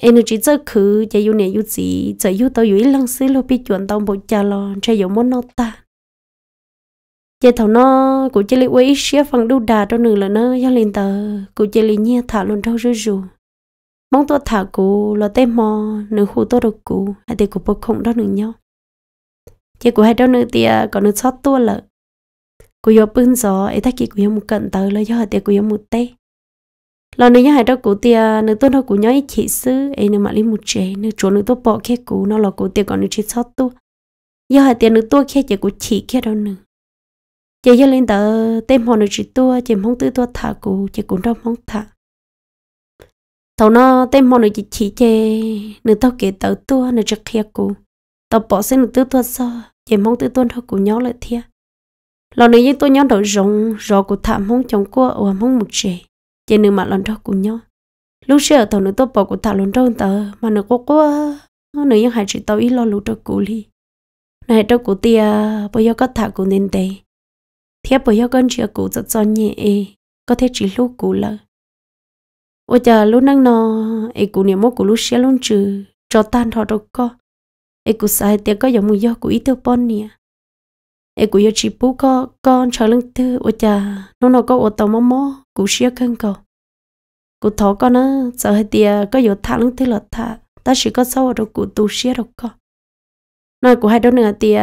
em nó chỉ cho khứ chế yêu này yêu gì chế yêu tao yêu lăng xí lo bị chuyện tao bộ cha lo chế yêu muốn nó ta chế thằng nó cú chế lấy quấy xia phẳng đu đà đâu nữa là nó giao lên tờ cú chế lấy nhia thả luôn đâu rú rú mong tôi thả cú lo tê mò nửa khu tôi được cú à, hay để cú bộ không đó nữa nhau à, chế cú hai đó nữa tia còn được sót tua lợ กูยปืนซอไอ้ตะกี้กูยังมุกันเตอเลยย่อเตียกูยังมุเตเราในย่อหายดอกกูเตียนึกต้นเรากูย้อยขี้ซื้อไอ้นึกมาลิมุเจนึกจวนนึกตัวปอกแค่กูนอหลอกกูเตียก่อนนึกชิดซอตู้ย่อหายเตียนึกตัวแค่เจกูฉีแค่ดอกหนึ่งเจย่อเล่นเตอเต็มหอนึกชิดตัวเจมห้องตื้อตัวถากูเจกูรอบห้องถาทนอเต็มหอนึกจิฉีเจนึกตัวเกเตอตัวนึกจะเคลียกูตัวปอกเส้นนึกตื้อตัวซอเจมห้องตื้อตัวเท่ากูย้อเลยเทีย lò này như tôi nhớ đồ rộng rò của thảm không chồng cô ở không một trẻ chỉ nửa mặt lần đó cùng nhau lúc xưa ở tàu nữ tôi bỏ của thảm lần trong tờ mà nửa cô cô ờ, nữ nhân hai chị tàu ít lo lũ cho cụ đi này đâu cụ tia bây giờ có thả cụ nên tệ thế bây giờ con chưa cụ rất do nhẹ có thể chỉ lúc cụ lợ. ôi chờ lúc năng nó ấy cụ niệm mốt cụ lúc xưa luôn trừ cho tan thọ đâu có ấy cụ sai tiếc có giống mùi do cụ ít tiêu bon nè ai cũng yêu chỉ bố có con chờ lưng tư ô cha nó nó có ô tàu mò mò cũng xia khăn cầu cụ thọ con nó sợ hay tiề có yếu thả lưng tư là thả ta chỉ có sau đâu cụ tu xia đâu co nói cụ hai đứa nữa tiề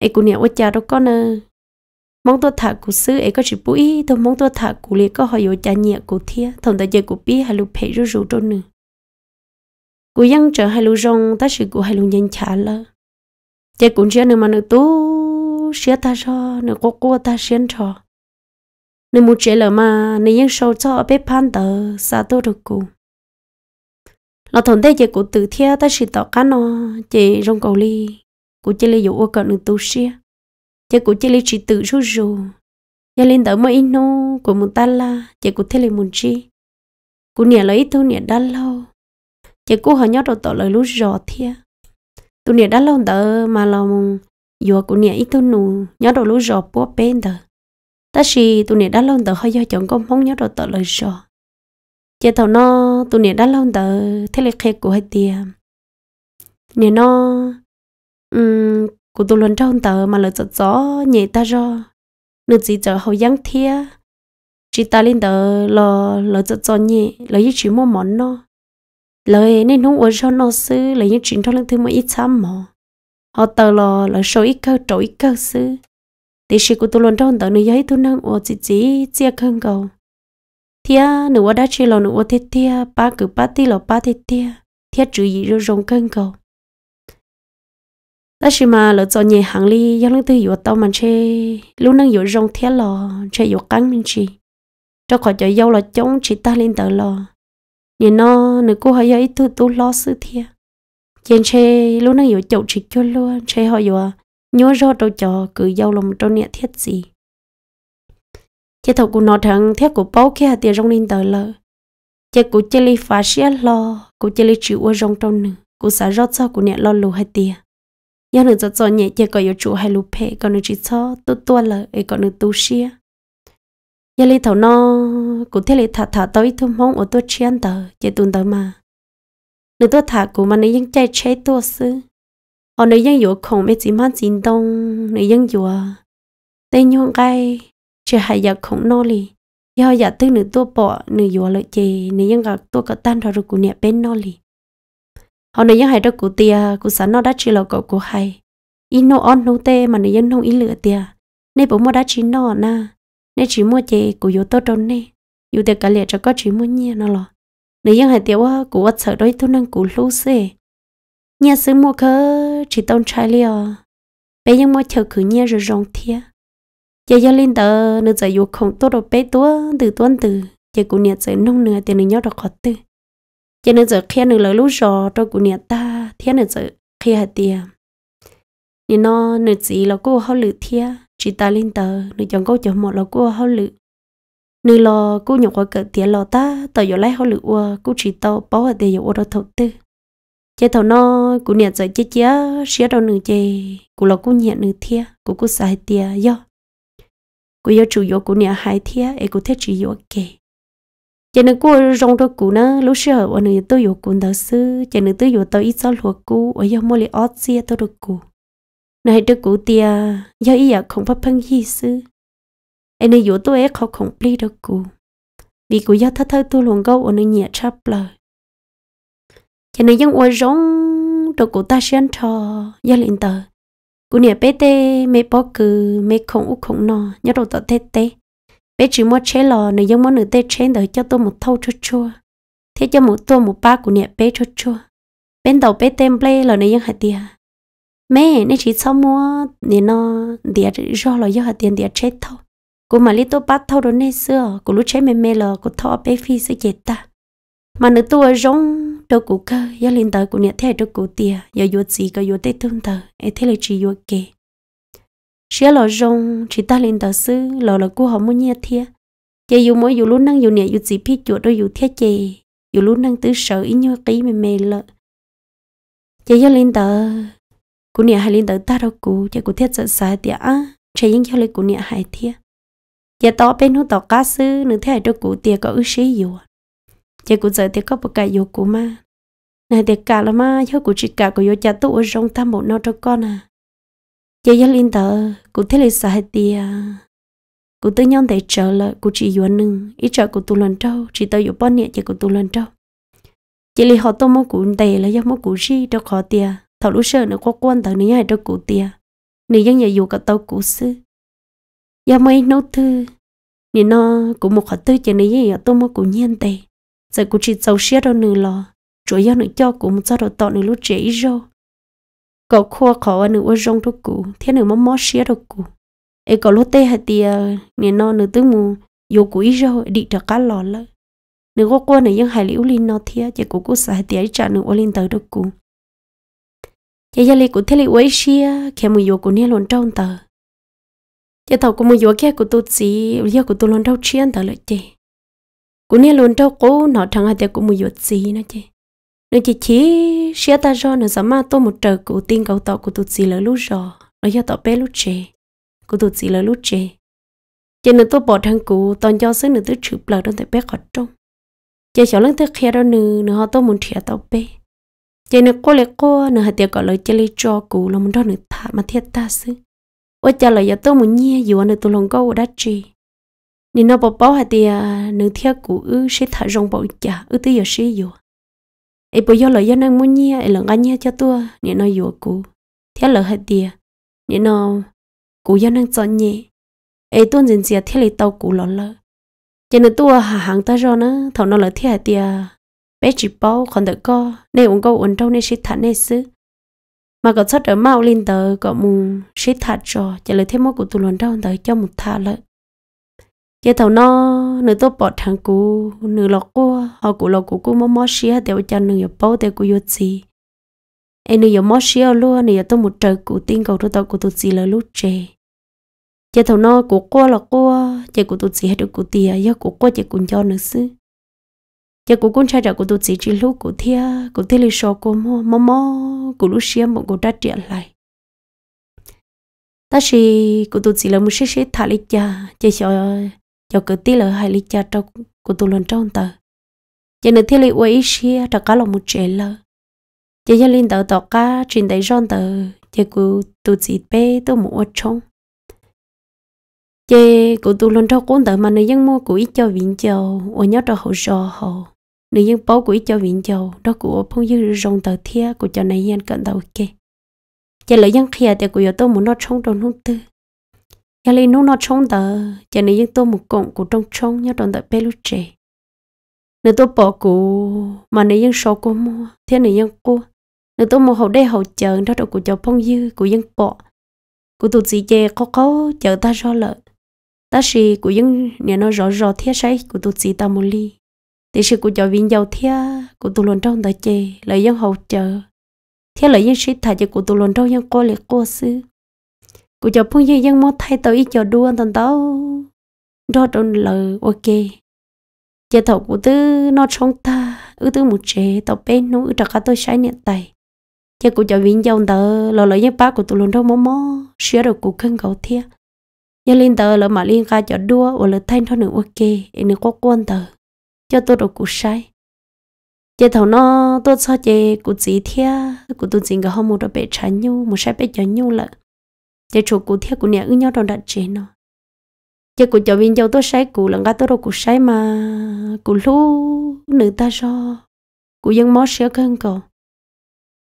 ai cũng nhớ ô cha đâu con nữa mong tôi thả cụ sư ấy có chỉ bố ý tôi mong tôi thả cụ liền có hỏi yếu cha nhẹ cụ thia thằng ta chơi cụ biết hai lục phải rú rú trôn nữa cụ dân trở hai lũ rong ta chỉ cụ hai lũ nhân trả lơ chế cũng chưa nữa mà nữa tu chia ta cho nữa cố cố ta chia cho nữa một chế là mà nữa những sâu cho ở bếp pan tờ xa tu được cụ là thằng đây chế cũng tự theo ta chỉ tỏ cá nó chế rong cầu ly cũng chế lấy dụ ở cận nữa tu chia chế cũng chế lấy chỉ tự rú rú nhà lên tớ mới ino của một ta la chế cũng thế lấy một chi cũng nhà lấy thu nhà đan lâu chế cũng hỏi nhau đầu tỏ lời lúc giò thia tụi nè đã lâu tớ mà lòng mùng dù cụ nè ít tụi nụ nhớ đồ lũ rọ bố bên tớ ta xì tụi nè đã lâu tớ hơi do chồng công mong nhớ đồ tớ lời rọ chế thầu nó tụi nè đã lâu tớ thế là khét của hai tia nè nó um cụ tụi lần trong tớ mà lời giật gió nhẹ ta rọ nữ gì chờ hậu giáng thia chỉ ta lên tớ lo lời giật gió nhẹ lời ý chỉ mua món nó lời nên không ở cho nó sư lời những chuyện trong lần thứ mà ít xăm mà họ tờ lò là số ít cơ trội ít cơ sư thì sự của tôi luôn trong tờ nơi giấy tôi nâng ở chỉ chỉ chia khăn cầu thia nửa đã chỉ là nửa thiết thia ba cử ba ti là ba thiết thia thiết chữ gì rồi rồng khăn cầu đó chỉ mà lỡ cho nhẹ hàng ly do lần thứ vừa tao mà chơi lúc năng vừa rồng thiết lò chơi vừa cắn mình chỉ cho khỏi cho dâu là chống chỉ ta lên tờ lò nên nó nếu cô hay ấy tôi tôi lo sự thiệt trên xe lúc nãy vừa chậu chỉ cho luôn xe họ vừa nhớ do đâu cho cứ giàu lòng trong nhà thiết gì chế thầu của nó thằng thiết của bố kia tiền rong lên tờ lợ chế của chế ly phá xe lo của chế ly chịu ở rong trong nữa của xã rót sao của nhà lo lù hai tiền nhớ nữa cho cho nhẹ chế có yêu chủ hai lù phe còn nữa chỉ cho tôi tua lợ ấy còn nữa tu xe nhà lý thầu nó cũng thế lý thà thà tới thum mong ở tôi chiến tờ chỉ tuần tờ mà nếu tôi thả của mà nếu vẫn chạy chạy tôi sư họ nếu vẫn yếu không biết gì mà chiến đông nếu vẫn yếu tây nhung cái chỉ hay giờ không nói li giờ giờ tư nữ tôi bỏ nữ yếu lợi chị nếu vẫn gặp tôi có tan rồi cũng nhẹ bên nói li họ nếu vẫn hay đâu cũng tia cũng sẵn nó đã chỉ là cậu của hay ít nô on nô tê mà nếu vẫn không ít lựa tia nên bố mua đã chín nó na nên chỉ mua chè của yếu tố trốn nè yếu tố cả liệt cho có chỉ mua nhia nó lo nếu như hai tiểu của vật sở đối thu năng của lũ xe nhà xứ mua khơ chỉ tôn trai liều bé nhưng mua chờ khử nhà rồi rong thia giờ giờ lên tờ nữ giải dụ không tốt đâu bé tua từ tuần từ giờ cụ nhà giải nông nửa tiền nhau đó khó tư giờ nữ giải khen nữ lời lũ rò cho cụ nhà ta thiên nữ giải khen hai tiền nên nó nữ chỉ là cô họ lử thia chỉ ta lên tờ nữ chồng câu chồng một lò cua hao lự nữ lò cú nhọc qua cỡ tiền lò ta tờ giờ lấy hao lự ua cú chỉ tàu bỏ ở tiền giờ ua đó thầu tư chế thầu nó cú nhẹ rồi chế chế xía đâu nữ chế cú lò cú nhẹ nữ thia cú cú xài tiền do cú yo chủ yếu cú nhẹ hai thia ấy cú thế chủ yếu kề chế nữ cú rong đó cú nó lúc xưa ở nữ tôi yo cú đó sư chế nữ tôi yo tao ít sau lúa cú ở yo mua li ót xia tao được cú nãy đứa cụ tia giờ ý à không phải phân gì sư anh ấy dụ tôi ấy không không pli được cụ vì cụ giờ thơ thơ tôi luôn gấu ở nơi nhà chắp lời cho nên dân ôi rong đồ cũ ta xuyên trò giờ lên tờ cụ nhà bé tê mẹ bỏ cừ mẹ không u không nò nhớ đồ tao tê tê bé chỉ mua chế lò này dân mua nửa tê chế đợi cho tôi một thâu chua chua thế cho một tô một ba của nhà bé chua chua bên đầu bé tem ple lò này dân hạt tiền mẹ nên chỉ sau mua nên nó để cho là do hạt tiền để chết thôi cô mà lít tôi bắt thâu đó nên xưa cô lúc chết mẹ mẹ là cô thọ bé phi sẽ chết ta mà nữ tôi rong đâu cụ cơ do lên tới cụ nhận thế đâu cụ tiền do yuột gì có yuột tết thương tờ ấy e thế là chỉ yuột kề xưa là rong chỉ ta lên tới sư là là cô họ muốn nhẹ thế giờ dù mỗi dù lúc năng dù nhẹ dù gì phi chuột đâu dù thế chè dù lúc năng tứ sợ ý nhau ký mẹ mẹ lợ giờ do lên tới cú nia hai linh tới ta đâu cú chạy cú thiết sợ sai tiệt á chạy những cho lời cú nia hai thiệt giờ tỏ bên hút tỏ cá sư nữ thế hai đâu cú tiệt có ư sĩ dù chạy cú giờ tiệt có bậc cả dù cú mà này tiệt cả là mà cho cú chỉ cả cú vô cha tu ở trong tam bộ nó cho con à giờ giờ linh tới cú thế lấy sai tiệt cú tự nhau để chờ lại cú chỉ yuan nưng ít chờ cú tu lần trâu chỉ tới yếu bao nhiêu chỉ cú tu lần trâu chỉ li họ tô mô cú để là do mô cú gì đâu khó tiệt thầu lũ sợ nữa qua quan thầu ní hai đâu cụ tia nỉ dân nhà dù cả tàu cụ sư ya dạ, mấy nấu thư nỉ nó cụ một khả tư chỉ nỉ gì tôi mới cụ nhiên tề giờ cụ chỉ giàu xía đâu nửa lò chủ yếu nửa cho cụ một sao đầu tọ nửa lú trẻ ít có cậu khua khó nửa ô rong đâu cụ thế nửa mắm mó xía đâu cụ ấy có lú tê hai tia nỉ nó nửa tư mù dù cụ ít rô đi trở cá lò lơ nửa qua qua nửa dân hải liễu linh nó thia chỉ cụ cụ xài tia trả nửa ô linh tới đâu cụ chị gia li của thế li quấy xia khi mùi vô của nia lồn trong tờ chị tàu của mùi vô kia của tôi chỉ lia của tôi lồn trong chiến tờ lợi chị của nia lồn trong cố nọ thằng hai của mùi vô gì nó chị nó chị chỉ xia ta do nó sao mà tôi một trời của tin cầu tàu của tôi chỉ lỡ lúc rồi nó do tàu bé lúc chị của tôi chỉ lỡ lúc chị chị nó tôi bỏ thằng cũ, toàn do sức nó tôi chụp lỡ đơn tay bé khỏi trong chị cháu lần tôi kia đó nữa nó họ tôi muốn thiệt tàu bé chỉ nên cô lấy cô nó hạt tiệc gọi lời chơi lấy cho cụ là muốn đó nó thả mà thiệt ta xứ ôi trả lời giờ tôi muốn nghe dù nó tôi lòng câu đã trì nên nó bảo bảo hạt tiệc nó thiệt cụ ư sẽ thả rong bảo chả ư tôi giờ sẽ dù ấy bây giờ lời giờ năng muốn nghe ấy lần anh nghe cho tôi nên nó dù cụ thiệt lời hạt tiệc nên nó cụ giờ năng chọn nhẹ ấy tôi dần dần thiệt lấy tàu cụ lọ lỡ. cho nên tôi hàng ta rồi nó thầu nó lời thiệt hạt tiệc bé chỉ bao còn đợi co nên uống câu uống trong nên sẽ thật nên xứ mà có sót ở mau lên tờ có mù sẽ thật cho trả lời thêm một của tụi lần đâu tới cho một thà lợi chế thầu nó nửa tốt bỏ thằng cũ nửa lọc cua họ cụ lọc cú cú mò mò xía để cho nửa bao để cú yết gì em nửa mò xía luôn nửa tôi một trời cũ tin cầu tôi tao của tôi gì là lúc trẻ chế thầu nó của cô là cô chế của tôi gì hết được của tiền do của cô chạy cùng cho nữa xứ giờ cô con trai trả của tôi chỉ chỉ lúc của thia của thia lịch sọ cô mò mò mò cô lúc xiêm bọn cô đã triển lại ta chỉ của tôi chỉ là một xí xí thả lịch cha chỉ sợ cho cứ tí là hai lịch cha trong của tôi lần trong tờ giờ nữa thia lịch quay xia trả cá là một trẻ lơ giờ gia lên tờ tờ cá trên tay ron tờ giờ của tôi chỉ bé tôi mua trống chị của tôi lần cho con tớ mà nó dân mua của ít cho viện chờ ở nhớ cho hậu sò họ nữ nhân bố của ít cho viện dầu đó của phong dư rong tờ thia của cho này yên cận đầu kê chỉ lấy dân kia thì của tôi muốn nó trong đồng nông tư giờ lì nó nó trong tờ chỉ nữ nhân tôi một cọng của trong trong nhớ trong tờ bê lúc trẻ nếu tôi bỏ của mà nữ nhân số của mua thế nữ nhân cô nữ tôi một hậu đê hậu chờ đó đó của cho phong dư của dân bỏ của tụt gì chè khó khó chờ ta cho lợi ta xì của dân nhà nó rõ rõ thiết sấy của tụt gì ta một ly thì sự của cháu viên giàu thia của tụ lồn trong tại chị lời dân hậu chờ thia lời dân sĩ thả cho của tụ lồn trong dân cô liệt cô sư của cháu phương dân dân mót thay tàu ít chờ đua tần tàu đó trong lời ok chị thầu của tư nó trong ta ư tư một chế tàu bên nó ư trạc tôi sai niệm tài chị của cháu viên giàu tờ lời lời dân bác của tụ lồn trong mó mó sửa được của khăn gạo thia giờ lên tờ là mà liên ca cho đua và lời thanh thôi nữa ok nên có quân tờ cho tôi đồ cụ sai chế thầu nó tôi cho chế cụ gì thia cụ tôi gì cái hôm một đồ bé chán nhu một sai bé chán nhu lợ chế chủ cụ thia cụ nhà ưng nhau đồ đặt chế nó chế cụ cho viên châu tôi sai cụ lần ga tôi đồ cụ sai mà cụ lu nữ ta cho cụ dân mót xéo cân cầu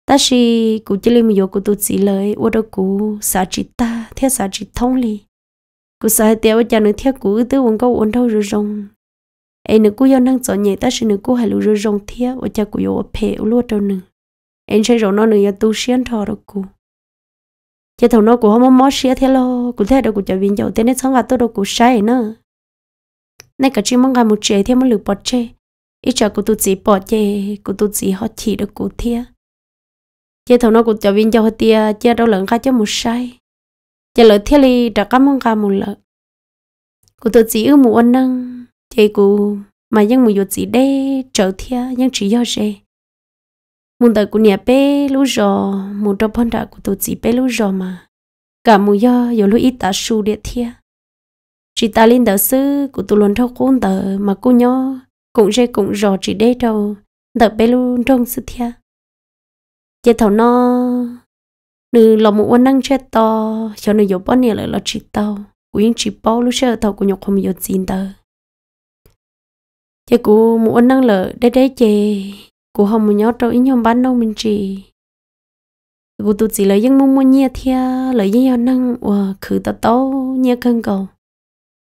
ta xì cụ chỉ lên một cụ tôi chỉ lời ô đồ cụ xả chỉ ta thia xả chỉ thông li cụ xả tiêu cho nữ thia cụ tư uống câu uống đâu rồi rong em nữ cú yêu năng chọn nhẹ ta sẽ nữ cú hai lũ rồi rong thia và cha cú yêu phê luôn cho lúa trâu nữ em chơi rồi nó nữ yêu tu xiên thọ được cô cha thầu nó cú không mò xia thế lo cô thế đó cú cho viên giàu thế nên sáng ngày tôi đó cô sai nữa nay cả chim mong gà một chế thêm một lửa bọt chế ít cho cú tu chỉ bọt chế cú tu chỉ họ chỉ được cô thia cha thầu nó cú cho viên dầu tia chế đâu lợn khác cho một sai chế lợn thia li đã cắm mong gà một lợi cú tu chỉ ư mù anh năng chị cụ mà nhưng mua dột gì đê trở thia nhưng chỉ do gì muốn đợi của nhà bé lú rò muốn cho bọn đã của tụi chị bé lú rò mà cả mùi do giờ lú ít ta su địa thia chị ta lên đỡ sư của tôi luôn thâu cuốn tờ mà cô nhó cũng dê cũng rò chị đê đâu đỡ bé lú trong sư thia chị thầu nó nữ lò mụ ăn năng chết to cho nữ dột bao nhiêu lại là chị tao của những chị bao lú sợ thầu của nhọc không dột gì tờ chị cụ muốn năng lợi để để chị cụ không muốn nhớ trâu ý nhóm bán đâu mình chị cụ tụt chỉ lấy những mông mông nhia thia lấy những nhau năng và khử ta tao nhia cân cầu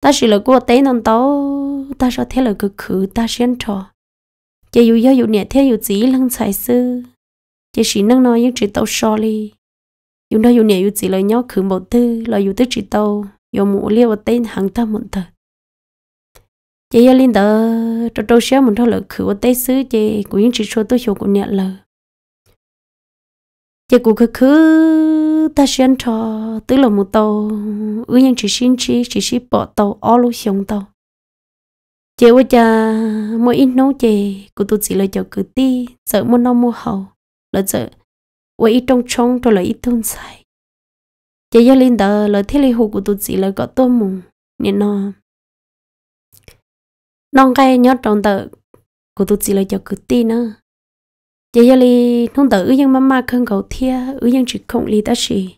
ta chỉ là cụ tế non tao ta sao thế là cứ khử ta xuyên trò chỉ dù do dù nhẹ thế dù chỉ lăng xài sư chỉ chỉ năng nói những chỉ tàu so li dù đó dù nhẹ dù chỉ lời nhớ khử một tư lời dù tức chỉ tàu dù mũ liêu ở tên hàng ta một thật chị yêu linh tờ trâu trâu xéo mình thôi là khử tế xứ chị cũng những chỉ số tôi hiểu của nhận là chị cũng khử khử ta xuyên cho tức là một tàu ư những chỉ xin chỉ chỉ xin bỏ tàu ó lú xuống tàu chị ơi cha mỗi ít nấu chị của tôi chỉ là cho cứ ti sợ muốn nông mua hầu là sợ với ít trong trong rồi là ít thôn xài chị yêu linh tờ là thế là hồ của tôi chỉ là có tôi mùng nên nó nong cây nhớ trong tờ của tôi chỉ là cho cứ tin nữa giờ giờ li nông tử ư yang mama khăn cầu thia ư nhưng chỉ không li ta gì,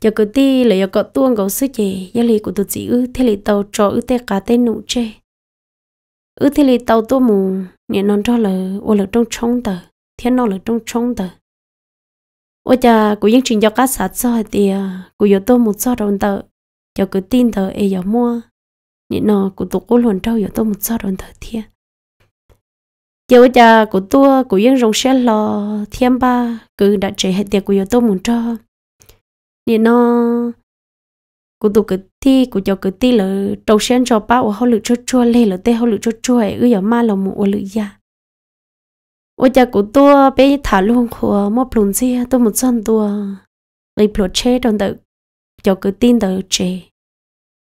cho cứ ti là giờ có tuôn cầu sức gì giờ li của tôi chỉ ư thế li tàu trò ư tê cá tê nụ chê ư thế li tàu tu mù nè non cho là ô là trong trống tờ thiên non là trong trống tờ ô cha của những trình cho cá sạt soi thì của giờ tôi một soi trong tờ cho cứ tin tờ e giờ mua nên nó của tụ cố luận trâu yếu tôi một sao đồn thời thiên giờ giờ của tôi của dân rồng xe lò thiên ba cứ đã trẻ hết tiền của tôi muốn cho nên nó của tụ cứ thi của cho cứ ti là trâu sen cho ba của họ lựa cho chua lê là tê họ lựa cho chua ấy ư giờ ma là một lựa già. ôi cha của tôi bé thả luôn của một plùng xe tôi một chân tôi người plot chế trong tự cho cứ tin tự chế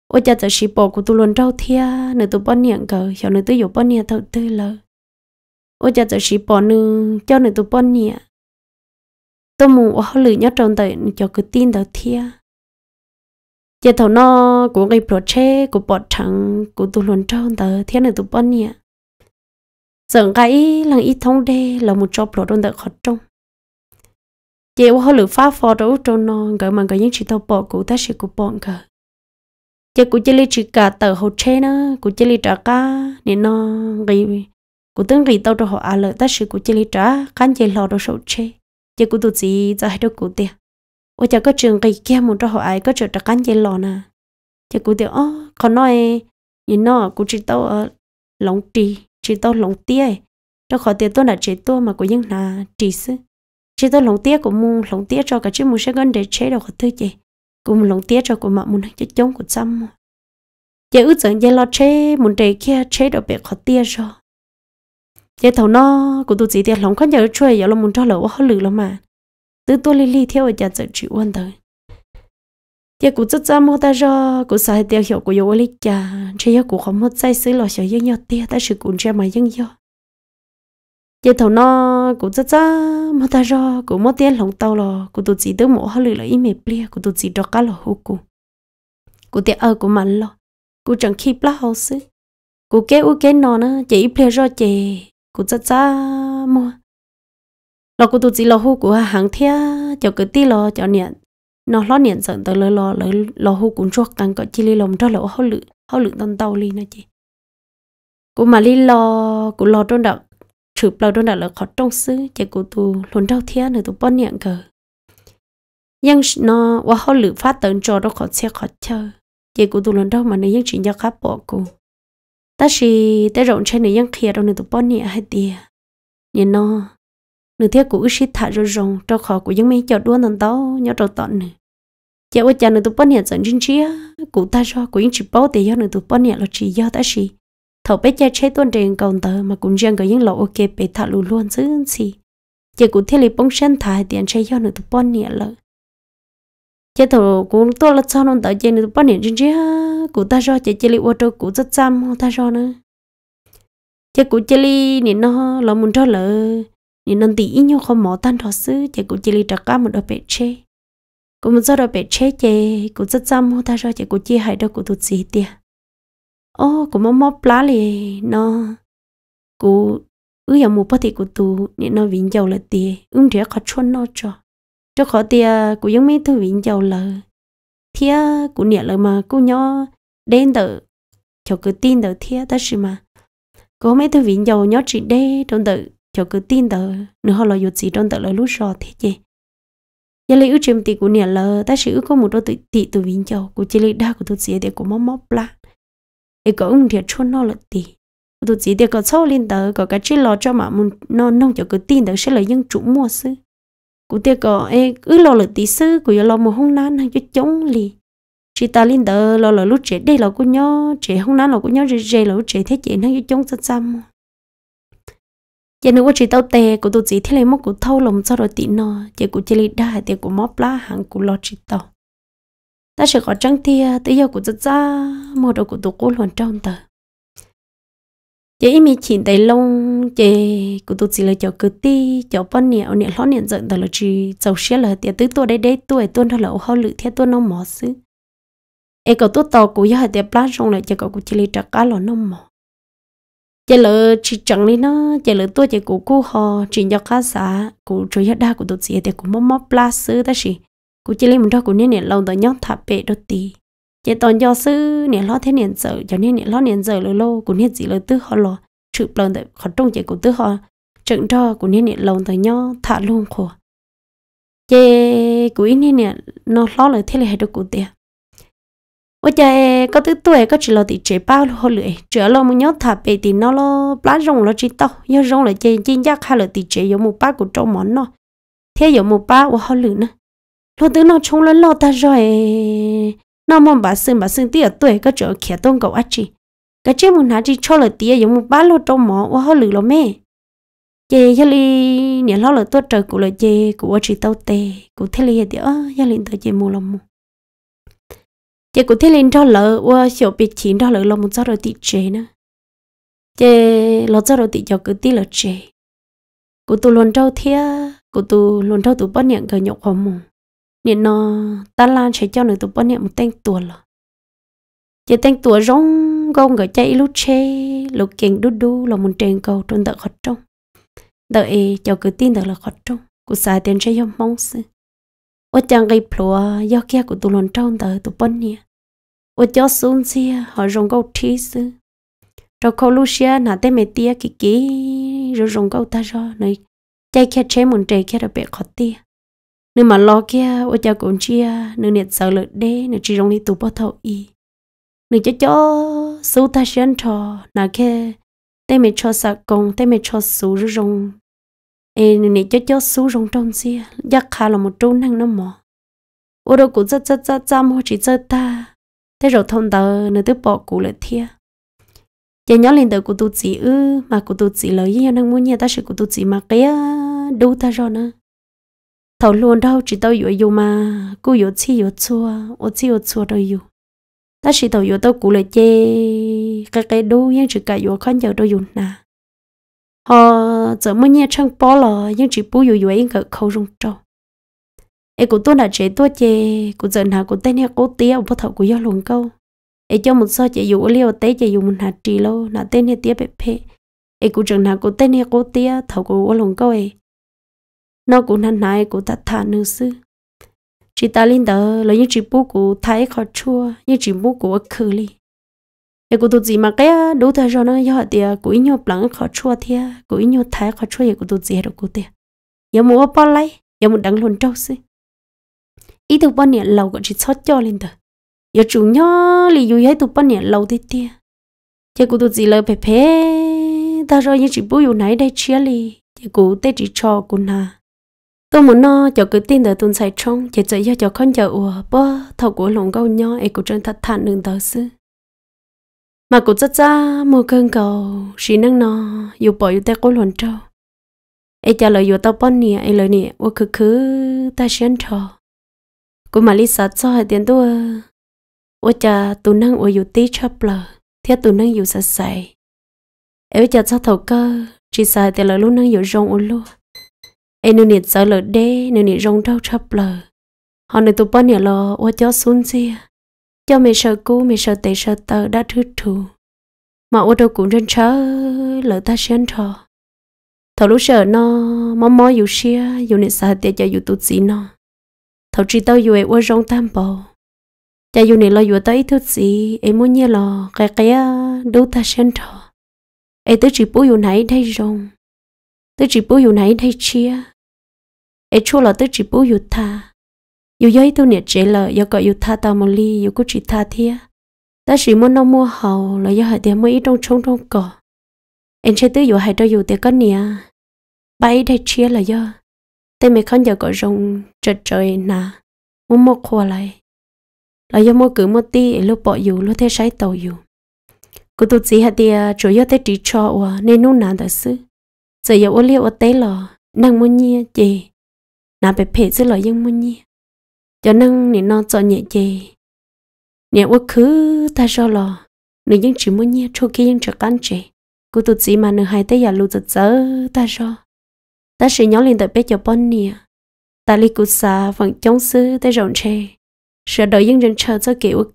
Ôi cha giờ sĩ bộ của tôi luôn rau thia nửa tôi bón niệm cờ cho nửa tôi dụ bón niệm thật tư lờ Ôi cha giờ sĩ bộ nửa cho nửa tôi bón niệm tôi mù họ lử nhớ trong tay cho cứ tin đầu thia giờ thầu nó của người cái project của bọn thằng của tôi luôn trong tờ thia nửa tôi bón niệm giờ cái lần ít thông đê là một job rồi trong tờ khó trông giờ họ lử phá phò đâu trong nó gọi mà gọi những chỉ tao bỏ cụ ta sẽ cụ bọn cả chứ cũng chỉ lấy chỉ cả tờ hồ che nữa cũng chỉ lấy trả cả nên nó gây cũng tưởng gây tao cho họ à lợi tất sự cũng chỉ lấy trả khán chế lò đồ sầu che chứ cũng tụt gì ra hết đâu cũng tiền ôi chả có trường gây kia muốn cho họ ai có trường trả khán chế lò nè chứ cũng tiền ó còn nói nhìn nó cũng chỉ tao ở ờ, lòng trì chỉ tao lòng tia cho khỏi tiền tôi là chỉ tôi mà cũng những là trì sư chỉ tôi lòng tia của mu lòng tia cho cả chứ mu sẽ gần để chế đâu khỏi thứ gì cũng lòng tiếc cho của mọi muốn cho chống của trăm giờ ước dẫn giờ lo chế muốn để kia chế đồ bể khó tiếc rồi giờ thầu nó của tôi chỉ tiếc lòng khó nhớ chơi giờ là muốn cho lỡ khó lử lắm mà từ tôi li li theo ở giờ giờ chịu quan tới giờ cũng rất chăm mua ta rồi cũng xài tiêu hiểu của yêu lý cha chế giờ cũng không mất say sứ lo sợ dân nhau tiếc ta sự cũng chơi mà dân nhau giờ thầu nó cũng rất rất mà ta cho cũng mất tiền lòng tàu lo cũng tụt chỉ được một hơi lại ít mệt bia cũng tụt chỉ đọc cá lo hụt cụ cũng tiền ở cũng mặn lo cũng chẳng khi plá hậu xứ cũng kế u kế nó nữa chỉ im bia cho chỉ cũng rất rất mua lo cũng tụt chỉ lo hụt của hàng thia cho cái tí lo cho niệm nó lo niệm sợ tới lo lo lo lo hụt cũng chốt càng có chỉ li lòng cho lỗ hơi lự hơi lự tàu li nữa chị cũng mà li lo cũng lo trong đợt chụp đôi đó là khó trong xứ chạy của tu luôn đau thiên nữa tu bón nhện cờ nhưng nó và họ lựa phát tận cho đó khó xe khó chờ, chạy của tu luôn đau mà nó nhưng chỉ nhớ khá bỏ cô ta chỉ tới rộng trên này nhưng kia đâu nữa tu bón nhện hay tiề nhìn nó nửa thiết của sĩ thả rồi rồng cho khó của những mấy chợ đua nằm tao nhớ trâu tận nữa chỉ ở chợ nữa tu bón nhện dẫn chân chia cụ ta cho của những chỉ bao tiền nhớ nửa tu bón nhện là chỉ do ta chỉ thầu bé cha chế tuần trên cầu tờ mà cũng dân cái những lỗ ok bé thà lù luôn chứ gì chỉ cũng thiết lý bông sen thải tiền chơi do nữa tụi bọn nhẹ lợ chế thầu cũng tôi là sao nông tờ chơi nữa tụi bọn nhẹ trên chứ cụ ta do chế chơi lý ô tô cũng rất chăm ta do nữa chế cụ chơi lý nè nó là muốn cho lợ nè nó tỷ ít nhau không mỏ tan thọ sư chế cũng chơi lý trắc cá một đôi bé chế cũng một do đôi bé chế chế cũng rất chăm ta do chế cũng chia hai đôi cũng tụt gì tiền ô cũng mò mò plá lì nó cú ư giờ mua bát thì cú tu nên nó vĩnh giàu là tiền ưng trẻ khó chôn nó cho cho khó tiền cú giống mấy thứ vĩnh giàu là thia cú nhẹ lời mà cú nhó đến tự cho cứ tin tự thia ta gì mà có mấy thứ vĩnh giàu nhỏ chỉ đê trong tự cho cứ tin tự nửa họ là dột gì trong tự là lúc rồi thế gì giờ lấy ước chìm thì cú nhẹ là ta sẽ có một đôi tự tự vĩnh giàu cú chỉ lấy đa của tôi sẽ để cú mò mò plá ấy có ông thiệt chôn nó là tì tôi chỉ để có sâu lên tờ có cái chỉ lo cho mà muốn nó nông cho cái tin đó sẽ là dân chủ mua sư cụ tiệc có ấy cứ lo là tí sư cứ lo mà hông nán hay cho chống lì chỉ ta lên tờ lo là lúc trẻ đây là của nhó trẻ hông nán là của nhó rề rề là lúc trẻ thế trẻ nó cho chống sao sao mà giờ nữa chỉ tao tè của tôi chỉ thấy lấy mốc của thâu lòng sau rồi tí nó chỉ của chị lấy đa thì của móc lá hàng của lo chỉ tao ta sẽ có trăng tia tự giờ của tất cả một đầu của tổ quốc luôn trong tờ chế mi chỉ tay lông chế của tôi chỉ là cho cứ ti cho phân nè ông lót lo giận tờ là chỉ giàu xe là tiền tứ tôi đây đây tôi tuôn thôi là họ lự theo tuôn nó mỏ xứ e có tôi to của gia tiền plat trong lại chỉ có của chỉ là trả cá lo nó mỏ chị lỡ chỉ chẳng đi nó chế lỡ tôi chế của cô họ chỉ cho cá xã của chủ gia đa của tôi chỉ tiền của mắm mắm plat xứ ta chỉ cú chỉ lấy mình đó cú nên nè lâu tới nhóc thả bể đôi tì chỉ toàn do sư nè lo thế nè giờ cho nên nè lo nè giờ lâu lâu cú nên gì lâu tư họ lo chụp lần tới họ trông chỉ cú tư họ trận cho cú nên nè lâu tới nhóc thả luôn khổ chỉ cú ít nè nó lo lời thế là hết được cú tiền ôi có thứ tuổi có chỉ lo thì chế bao hồ lưỡi chữa lo muốn nhớ thà bề thì nó lo lá rong lo chỉ tao nhớ rong là chơi chơi giác hay là thì chế giống một ba của trâu món nó thế giống một ba của hồ lưỡi nữa lúc đó nó trông lên lo ta rồi nó mong bà sinh, bà sinh tía tuổi cái chỗ khía tôn cậu ách chị cái chế muốn hả chị cho lời tía giống một bá lô trong mỏ quá hơi lử lo mê chị cho li nhà lo lời tốt trời của lời chị của chị tao tê của thế li thì ơ gia linh tới chị mua lòng mua chị của thế linh cho lỡ qua chỗ bị chín cho lỡ lòng một giấc rồi tị chế nữa chị lo giấc rồi tị cho cứ tị là chế của tôi luôn trâu thia của tôi luôn trâu tụ bắt nhận cái nhậu khó mùng nên nó ta lan sẽ cho người tụi bọn niệm một tên tuổi lọ chỉ tên tuổi rong gông gọi chạy lúc chê lúc kiện đu đu là một trường cầu trong đợi khó trông đợi cho cứ tin được là khó trông cụ xài tiền sẽ yếm mong sư ô chàng gây plua do kia của tụi lon trong đợi tụi bọn niệm ô cho xuống xe họ rong gâu thi sư rồi cô Lucia nà tên mẹ tia kì kì rồi rong gâu ta rồi này chạy kia chế một trời kia là bị khó tia nếu mà lo kia ô cha cũng chia nếu nhiệt sợ lợn đế nếu chỉ rong đi tụ bao thầu y nếu cho cho số ta sẽ ăn trò nà kia tay mẹ cho sạc công tay mẹ cho số rú rong ê nếu nhiệt cho cho số rong trong xia giác khá là một trâu năng nó mỏ ô đâu cũng rất rất rất rất mua chỉ rất ta thế rồi thông tờ nếu tiếp bỏ cụ lại thia giờ nhỏ lên tờ của tụt chỉ ư mà của tụt chỉ lời gì năng muốn nhà ta sẽ của tụt chỉ mà kia đâu ta rồi nữa thầu luôn đâu chỉ tao yếu yếu mà cô yếu chi yếu chua ô chi yếu chua đâu yếu ta chỉ tao yếu tao cú lại chê cái cái đu nhưng chỉ cái yếu khăn giờ đâu yếu nà họ ờ, giờ mới nhẹ trong bó lò nhưng chỉ bù yếu yếu anh cả khâu rung trâu ấy cũng tôi là chế tôi chê cũng giờ nào cũng tên nhà cố tía bắt thầu cũng yếu luôn câu ấy cho một sao chế yếu liều tế chế yếu một hạt trì lâu là tên nhà tía bẹp bẹp. ấy cũng chừng nào cũng tên nhà cố tía thầu cũng yếu luôn câu ấy nó cũng năn nại cũng ta thả nữ sư chỉ ta linh đó là những chỉ bố của thái khó chua những chỉ bố của khử li cái cô tụi gì mà cái à, đủ thời gian nó do thì của nhau lắng khó chua thì của nhau thái khó chua cô tụi gì được của thì giờ muốn bỏ lấy giờ muốn đăng luôn trâu sư ý tụi bao nhiêu lâu còn chỉ sót cho linh đó giờ chủ nhau li dù hết tụi bao nhiêu lâu thế tia cái cô tụi gì lời phê phê ta rồi những chỉ bố dù nãy đây chia li cái cô tê chỉ cho cô na tôi muốn nó cho cứ tin đời tuần sai trong chỉ chỉ cho cho con chờ ủa bơ thầu của lồng gâu nhau ấy cũng chân thật thản đừng tớ sư mà cũng rất ra một cơn cầu chỉ năng nó dù bỏ dù tay cố luận trâu ấy trả lời dù tao bón nè ấy lời nè ô cứ cứ ta xuyên trò cũng mà lý sát cho hai tiền tôi ô cha tụ năng ô dù tí chấp lờ theo tụ năng dù sạch sạch ấy cha cho thầu cơ chỉ sai tiền lời luôn năng dù rong ô luôn ai nương nhiệt sợ lỡ đê nương nhiệt rong rau chập lờ họ nương tụi bọn nhiệt lò qua cho xuống xia cho mẹ sợ cú mẹ sợ tệ sợ tờ đã thứ thù mà ô đâu cũng trên chớ lỡ ta xuyên trò thầu lúc sợ nó mó mó dù xia dù nè sợ tệ cho dù tụt gì nó thầu chỉ tao dù ấy ô rong tam bò cha dù nè lo dù tao ít thứ gì em muốn nhớ lò cái cái đâu ta xuyên trò em tới chỉ bố dù nãy đây rong tôi chỉ bố yêu này đây chia ấy chua là tôi chỉ bố yêu tha yêu giấy tôi nhiệt chế là yêu gọi yêu tha tao một ly yêu cứ chỉ tha thia ta chỉ muốn nó mua hầu là do hại tiền mới ít trong trống trong cỏ em chơi tới yêu hại cho dù tiền có nia, bay đây chia là do tên mày không giờ gọi rồng trời trời nà muốn mua khoa lại là do mua cứ mua ti, lúc bỏ dù lúc thế sấy tàu yêu cô tụt gì hả tiền chủ yếu thế chỉ cho nên nung nà thật sự giờ giờ ô liu ô tế lò năng muốn nhia chị nà bé phê chứ lò nhưng muốn nhia cho năng nè non cho nhẹ chị nhẹ ô khứ ta cho lò nửa những chỉ muốn nhia cho khi những cho căn chị cô tụt gì mà nửa hai tế giờ lù giật giở ta cho ta sẽ nhó lên tới bé cho bon nè ta li cụ xa vẫn chống sư tới rộng chê sợ đợi những 人 chờ cho kỹ ước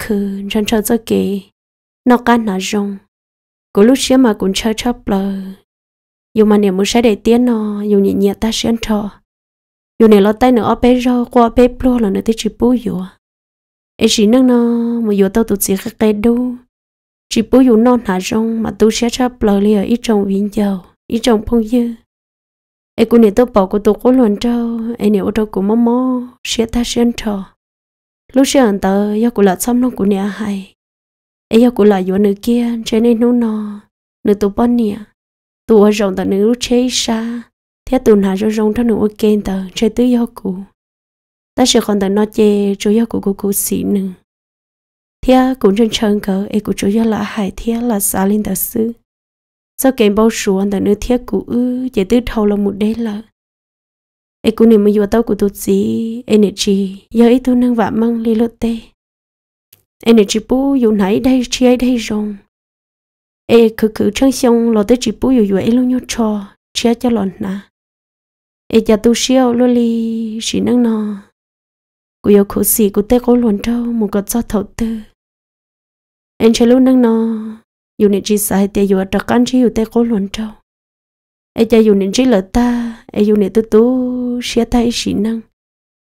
chờ cho kỹ nó cá nó rong của lúc xưa mà cũng chờ chấp lời dù mà nếu muốn sẽ để tiếng nó dù nhị nhẹ ta sẽ ăn trò dù nếu lo tay nữa ở bên rau qua bên plo là nữa tới chỉ bú dù ấy chỉ năng nó mà dù tao tụt chỉ khắc cái đâu chỉ bú dù non hạ rong mà tu sẽ cho plo liền ít trong viên dầu ít trong phong dư ấy cũng nếu tao bỏ của tụt cố luận trâu ấy nếu đâu cũng mơ mơ sẽ ta sẽ ăn trò lúc sẽ ăn tờ do của là xong nó của nè hay ấy do của là dù nữ kia trên nên nó nó nữ tụt bao nhiêu tụ ở rộng tao nữ chế xa thế tụ nào cho rộng tao nữ kén tao chế tứ yêu cụ ta sẽ còn tận nó chê chú yêu cụ của cụ sĩ nữ thế cũng trên chân cờ ấy của chú yêu là hải thế là xa lên tao xứ do kèm bao xuống tận nữ thế cụ ư chế tứ thâu là một đế lợi ấy cũng niệm vừa tao của tụt sĩ, energy giờ ấy tôi nâng vạn măng li lót tê energy bố dù nãy đây chi ấy đây rồi ê cứ cứ chân xong lo tới chỉ bú yếu yếu ê luôn nhớ cho chia cho lòn na ê cha tu siêu luôn li chỉ năng nọ cứ yêu khổ sĩ cứ tê cố luôn trâu một cái cho thầu tư em chơi luôn năng nọ dù nị chỉ sai tê dù đặc căn chỉ dù tê cố luôn trâu ê cha dù nị chỉ lỡ ta ê dù nị tu tu chia tay chỉ năng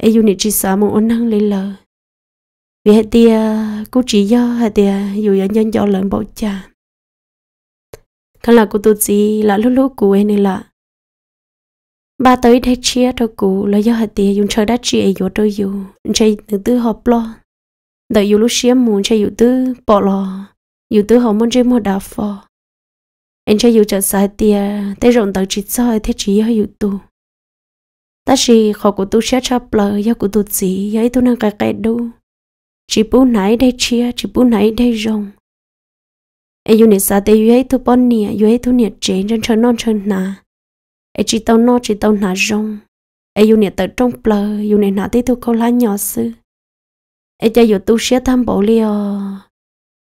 ê dù nị chỉ sa một ôn năng lấy lỡ vì hết tia cú chỉ do hết tia dù nhân nhân do lợn bảo chàng khá là cô tu gì là lúc lúc cú nên là ba tới đây chia cho cú là do hạt tiền dùng chơi đã chia ấy vô tôi dùng chơi từ từ họp lo đợi dùng lúc chia muốn chơi dùng từ bỏ lo dùng từ họ muốn chơi mua đá phò anh chơi dùng chơi sai tiền tới rộng tới chỉ soi thế chỉ hay dùng tu ta chỉ họ của tôi sẽ cho bờ do của tôi gì do tôi đang năng cái cái đâu chỉ bu nãy đây chia chỉ bu nãy đây rồng ai yêu nè sa tê yêu ấy thu bón nè yêu ấy thu nè chế chân chân non chân nà ai chỉ tao nó chỉ tao nà rong ai yêu nè tờ trong plờ yêu nè nà tê thu câu lá nhỏ sư ai cha yêu tu sửa tham bộ liò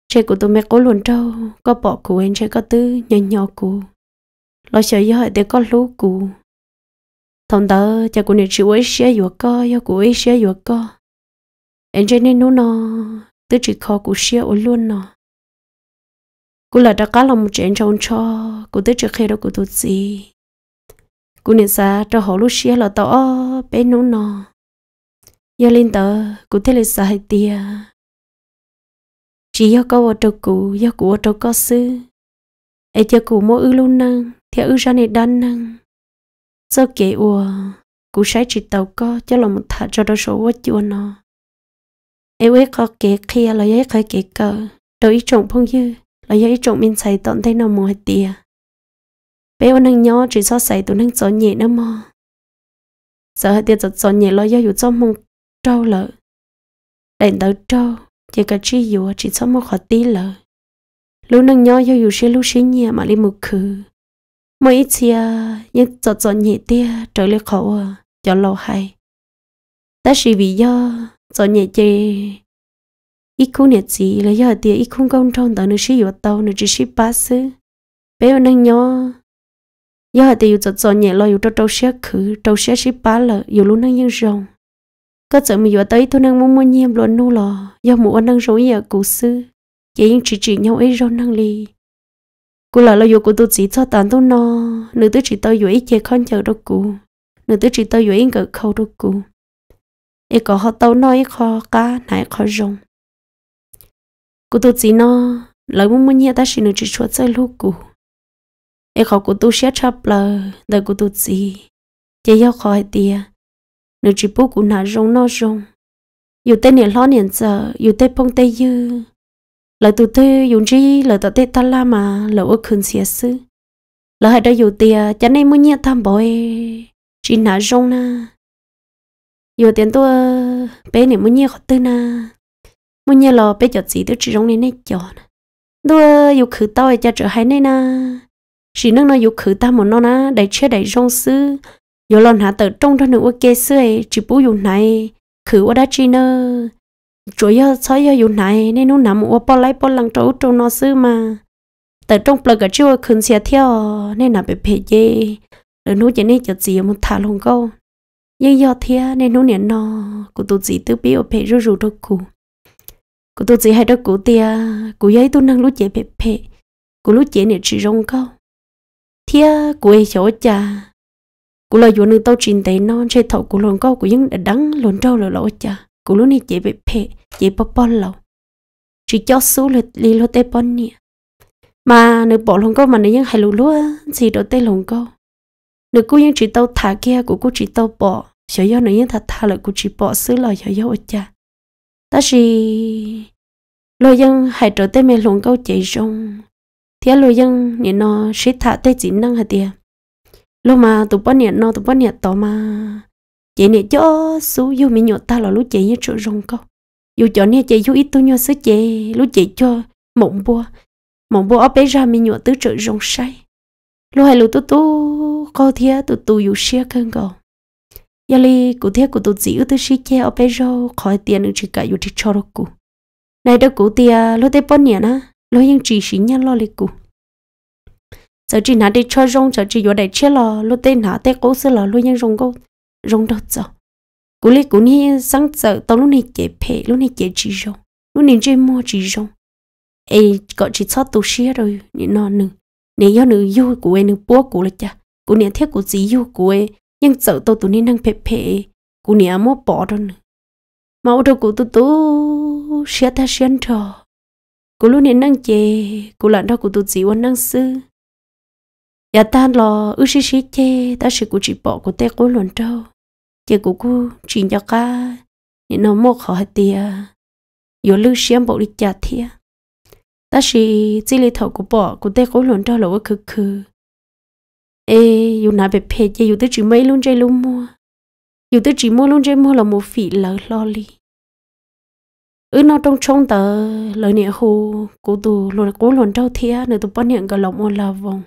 chế của tụi mẹ cố luôn trâu có bỏ cụ em chế có tư nhỏ nhỏ cụ lo sợ yêu hỏi tê có lú cụ thằng tớ cha của nè chịu ấy sửa yêu co yêu của ấy sửa yêu co em chế nên nô nó tứ chỉ khó của sửa ổn luôn nó cú là đã có lòng một chuyện trong cho cú tới trước khi đó cú tụt gì cú nên xa cho họ lúc xia là tỏ bé nó nọ giờ lên tờ cú thấy là xa hay tia chỉ do có ở trâu cũ do cú ở trâu có xứ ai chơi cú mỗi ư luôn năng thì ư ra này đan năng do kể ùa cú sai chỉ tàu có cho lòng một thả cho đôi số quá chua nó ai ấy có kể kia là ấy khởi kể cờ đâu ý trồng phong dư là do ý trọng mình xây tận thấy nó mò hết tìa bé ông năng nhỏ chỉ so xài tụi năng gió nhẹ nó mò giờ hết tìa giọt gió nhẹ lo do dù cho mong trâu lợ đành tớ trâu chỉ cả chi dù chỉ cho mong khó tí lợ lũ năng nhỏ do dù xe lũ xí nhẹ mà đi một khứ mỗi ít chia à, nhưng giọt gió nhẹ tìa trở lại khổ à, cho lâu hay ta chỉ vì do gió nhẹ chơi ít khu nhiệt gì là giờ thì ít khu công trong tàu nó chỉ yếu tàu nó chỉ ship pass bây giờ năng nhỏ giờ thì yếu chọn chọn nhẹ lo yếu cho trâu xe khử, trâu xe ship pass lợ, yếu luôn năng nhân rồng có chọn mình yếu tới tôi năng muốn mua nhiệm luôn nô lò giờ mua năng rồng yếu cố sư chỉ những chỉ chỉ nhau ấy rồng năng li cô lợ lo yếu của tôi chỉ cho tàn tôi no nữ tôi chỉ tôi yếu ít chơi con chờ đâu cụ nữ tôi chỉ tôi yếu ít cỡ khâu đâu cụ ít có họ tàu nói khó cá nãy khó rồng cô tôi chỉ nó lấy muốn muốn nhẹ ta chỉ nó chỉ cho chơi lúc cũ em khó cô tu sẽ chấp là đời cô tôi, chỉ chỉ yêu khỏi tia nó chỉ bố cũng nà rong nó rong dù tên này lo niệm giờ dù tên phong tây dư lời tụi tôi dùng chi lời tao tê ta la mà lời ước khẩn xia sư lời hai đó dù tia chả nên muốn nhẹ tham bội, chỉ nà rong na dù tiền tôi bé này muốn nhẹ khó tư na mình nhớ lo bây giờ chỉ tôi chỉ rong này này cho nè đua yêu khử tao cho trở hai này nè chỉ năng nó yêu khử ta một nó nè đầy chơi đầy rong sư yêu lon hạ tờ trong đó nữa ok sư chỉ bố yêu này khử ở đã chi nơ chủ yếu sao yêu dùng này nên nó nằm ở bao lấy bao lăng trâu trong nó sư mà tờ trong plug ở chưa khử xe theo nên là bị phê gì rồi nó chỉ nên cho gì một thả luôn câu nhưng do thế nên nó nè nó của tụi gì tự biết ở phê rú rú thôi cụ cô tôi chỉ hay đó cụ tia cụ giấy tôi năng lúc chế bẹp bẹp cụ lúc chế này chỉ rong câu thia cụ ấy chỗ cha cụ lo vốn tao trình tay non chơi thầu cụ lồn câu cụ vẫn đã đắng lồn trâu lồn lỗ cha cụ lúc này chế bẹp bẹp chế bắp bắp lầu chỉ cho số lượt li lô tê bón nè mà nếu bỏ lồn câu mà nếu vẫn hay lù lúa gì đó tê lồn câu nếu cô vẫn chỉ tao thả kia của cô chỉ tao bỏ sợ do nếu vẫn thả thả lại cô chỉ bỏ xứ lò sợ do cha ta chỉ lo dân hãy trở tới mẹ luôn câu chạy rong thế lo dân nhỉ nó sẽ thả tới chỉ năng hả tiệt lo mà tụi bọn nhỉ nó tụi bọn nhỉ to mà chị nhỉ cho số yêu mình nhọ ta là lúc chạy như chỗ rong câu dù cho nhỉ chạy dù ít tôi nhọ sức chạy lúc chạy cho mộng bua mộng bua ở bé ra mình nhọ tứ chỗ rong say lo hay lo tu tu co thế tụi tụi yêu xe cơn cầu giờ li cụ thiết cụ dì ưu tư xí che ở bên rô khỏi tiền được chỉ cả yêu chỉ cho được cụ này đó cụ tiền lô tây bốn nhỉ na lối những chỉ xí nhá lo li cụ giờ chỉ nãy để cho rong giờ chỉ vô đại chết lo lô tây nãy tây cố xí lo lô những rong cố rong đó giờ cụ li cụ ni sáng giờ tao lúc này chế phê lúc này chế chỉ rong lúc này chơi mua chỉ rong ấy có chỉ cho tụ xí rồi nị non nữa nị do nữ yêu của em nữ bố của là cha cụ nị thiết của dì yêu của em nhưng sợ tôi tụi nên đang phê phê cụ nè mô bỏ rồi nè mà ô tô cụ tụi tôi xe ta xe trò cụ lúc nên đang chê cụ lặn đó cụ tụi chỉ quan năng sư ya ta lo ư xí xí chê ta sẽ cụ chỉ bỏ cụ tê cụ luận trâu chê cụ cô chỉ cho ca nên nó mô khó hết tìa yếu lưu xem bộ đi chả thia ta sẽ chỉ lấy thầu cụ bỏ cụ tê cụ luận trâu là khứ khứ ê dù nãy bị phê chứ yêu tới chỉ mây luôn chơi luôn mua yêu tới chỉ mua luôn chơi mua là một phỉ lỡ lo li ư nó trong trông tờ lời nè hồ cố tù luôn cố luôn trâu thia nửa tù bọn hiện cả lòng một là vòng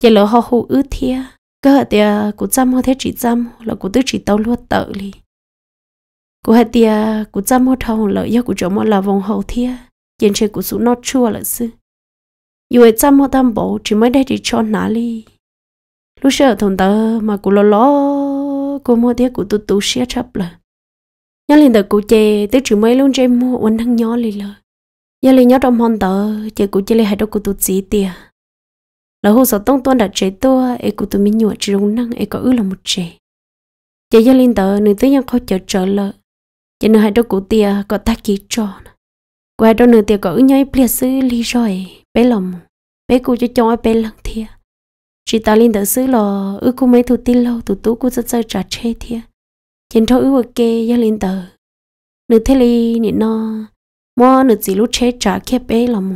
chỉ lỡ họ hồ ư thia cơ thì cố chăm họ thế chỉ chăm là cố tới chỉ tàu luôn tợ li cố hạt thì cố chăm họ thâu lỡ do cố chỗ một là vòng hầu thia trên chơi cố số nó chua lỡ sư dù ấy chăm họ tam bổ chỉ mới đây chỉ cho ná li lúc sợ thằng tớ mà cô lo lo cô mua tiếc của tu tu xia chấp là nhớ lên tờ cô chê tới chữ mấy luôn chơi mua uốn thằng nhỏ lì lờ nhớ lên nhớ trong hòn tớ chơi cô chơi lại hai đôi của tu chỉ tia là hồ sơ tông tuân đã chế tua e của tu mình nhụa chỉ đúng năng e có ư là một chế chơi nhớ lên tờ người tới nhang khó chờ chờ lợ chơi nơi hai đôi của tia có ta kỹ cho qua đôi nửa tia có ư nhảy plia sư rồi bé lòng bé cụ cho cho bé lăng thia chị ta lên đỡ xứ lò ư cô mấy thủ tin lâu thủ tú cô rất chơi trà chê thia chiến thâu ư kê gia lên tờ nữ thế li nị nó mua nữ chỉ lúc chết trả kia bé là mù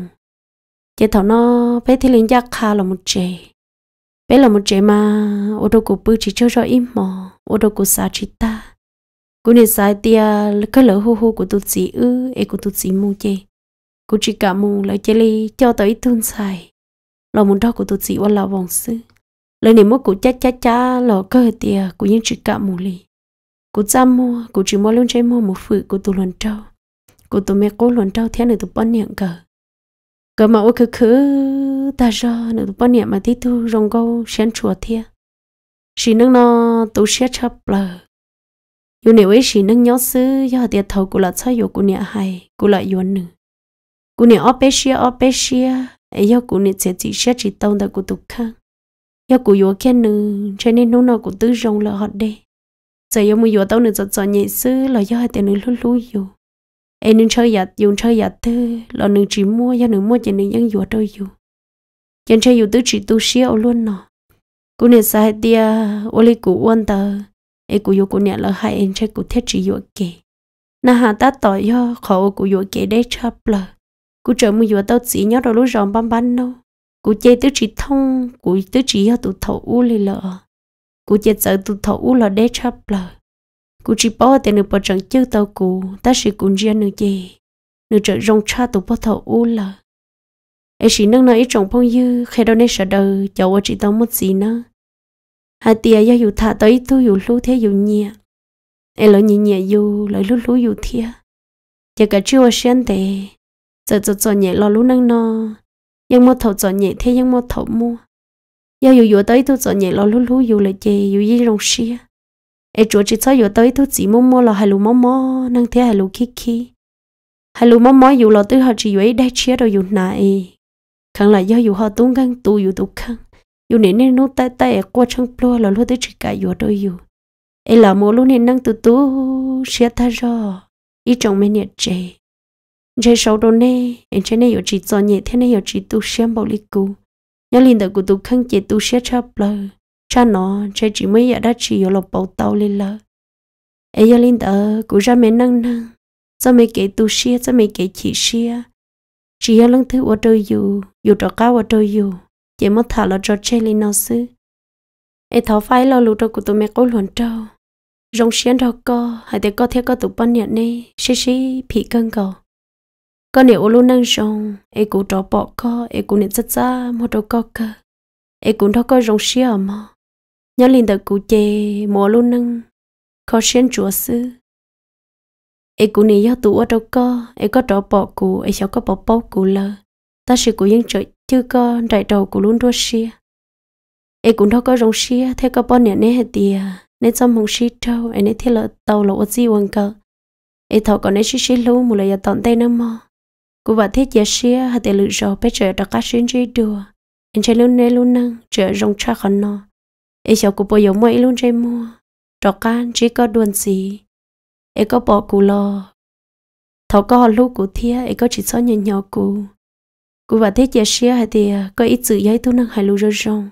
chị thảo nó bé thế lên giác kha là một chế bé là một chế mà ô tô của bư chỉ cho cho im mò ô tô của xa chị ta cô nên sai tia cái lỡ hô hô của tụt chị ư e của tụt chị mù chê cô chỉ cả mù lỡ chế li cho tới tuôn xài lò muốn đau của tôi chỉ qua lò vòng sư lời này mất của cha cha cha lò cơ tiề của những chữ cả mù lì của cha mua của chữ mua luôn chơi mua một phụ của tôi luận trâu của tôi mẹ cố luận trâu thế này tôi bận niệm cờ cờ mà ô khứ khứ ta ra nữa tôi bận niệm mà tí tu rong câu xén chùa thiê chỉ nâng nó tôi sẽ chấp lờ yêu nếu ấy chỉ nâng nhớ sư do tiệt thầu của là sao yêu của niệm hay của là yêu nữ của niệm ốp bê xia ốp bê xia ai yêu cụ nít sẽ chỉ sẽ chỉ tông ta của tục khang yêu cụ yếu khen nữ cho nên nô nào cũng tư rong là họ đê giờ yêu mới yếu tông nữ giọt giọt nhẹ sư là do hai tên nữ lú lú yếu Ai nên chơi giặt dùng chơi giặt tư là nữ chỉ mua do nữ mua chỉ nữ vẫn yếu đâu yếu dân chơi yếu tư chỉ tu siêu luôn nọ cụ nít sai tia ô li cụ uôn tờ Ai cụ yếu cụ nít là hai em chơi cụ thiết chỉ yếu kì na hà ta tỏ do khổ cụ yếu kì để chắp lời cú trở mua vừa tao chỉ nhớ rồi lúc rồng băm băm đâu cú chơi tứ chỉ thông cú tứ chỉ ở tụ thổ u lì lợ cú chơi sợ tụ thổ u là đế chấp lợ cú chỉ bỏ tiền được bỏ chẳng chưa tao cú ta chỉ cùng riêng nữa gì nữa trở rong cha tụ bỏ thổ u lợ ấy chỉ nâng nói trọng phong dư khi đâu nên sợ đời cháu ở chỉ tao mất gì nữa hai tia do dù thả tới tôi dù lú thế dù nhẹ ấy lỡ nhẹ nhẹ dù lỡ lú lú dù thia chỉ cả chưa xem tệ giờ giờ giờ nhẹ lo lú năng no nhưng mà thầu giờ nhẹ thế nhưng mà thầu mua giờ dù dù tới tôi giờ nhẹ lo lú lú dù là chè dù gì rong xia ai chỗ chỉ cho dù tới tôi chỉ mua mua là hai lú mò mò năng thế hai lú kia kia hai lú mò mò dù là tôi họ chỉ dù đây chia rồi dù nãy khẳng là do dù họ tung căng tu dù tu khăng dù nãy nên nó tay tay qua chẳng plo là lú tới chỉ cả dù đôi dù ai là mua luôn nên năng tu tu xia ta rồi ý chồng mấy nhẹ chè chơi sâu đồ nè em chơi này ở chỉ cho nhẹ thế này ở chỉ tu xem bảo lịch cũ. nhớ linh đời của tu khăn chỉ e tu xem chấp bờ, cha nó chơi chỉ mới giờ đã chỉ ở lộc bảo tàu lên lơ. em nhớ linh đời của ra mẹ năng năng sao mẹ kể tu xem sao mẹ kể chỉ xem chỉ ở lần thứ ở đôi dù dù trò cao ở đôi dù chỉ mất thả là trò chơi lên nó xứ em thảo phái lo lụt trò của tụi mẹ cố luận trâu rong xiên đâu co hãy để co theo co tụ ban nhận nè xí xí phi cân cầu có nếu luôn lô năng rong ấy cũng trò bỏ co em cũng nên rất ra một đầu co cơ em cũng đó co rong xia à mà nhớ liền tự cụ chê mùa luôn năng khó xuyên chúa sư em cũng nên do tụ ở đâu co em có trò bỏ cụ em cháu có bỏ bỏ cụ lờ ta sẽ cụ dân trời chưa co, đại đầu cụ luôn đua xia em cũng đó co rong xia thế có bao nhiêu nè hết tiề nên trong hồng xi trâu ấy nên thế là tàu lộ ở gì quăng cờ ấy thọ còn ấy xi xi lưu mù lại giờ tận tay nó mà Cô bà thế giá xia hay tệ lựa rào bé trở đặc cá xuyên chơi đùa. Anh chơi luôn nê luôn năng, chơi rong cha khẩn nọ. Ê sau cô bồi yếu mỗi luôn chơi mua. Đặc can chỉ có đuôn gì. Ê có bỏ cụ lò. thầu có hòn lũ cụ thia, ê có chỉ xóa nhỏ nhỏ cụ. Cô bà thế giá xia hay tệ à, có ít dự giấy tu năng hay lù rơ rong.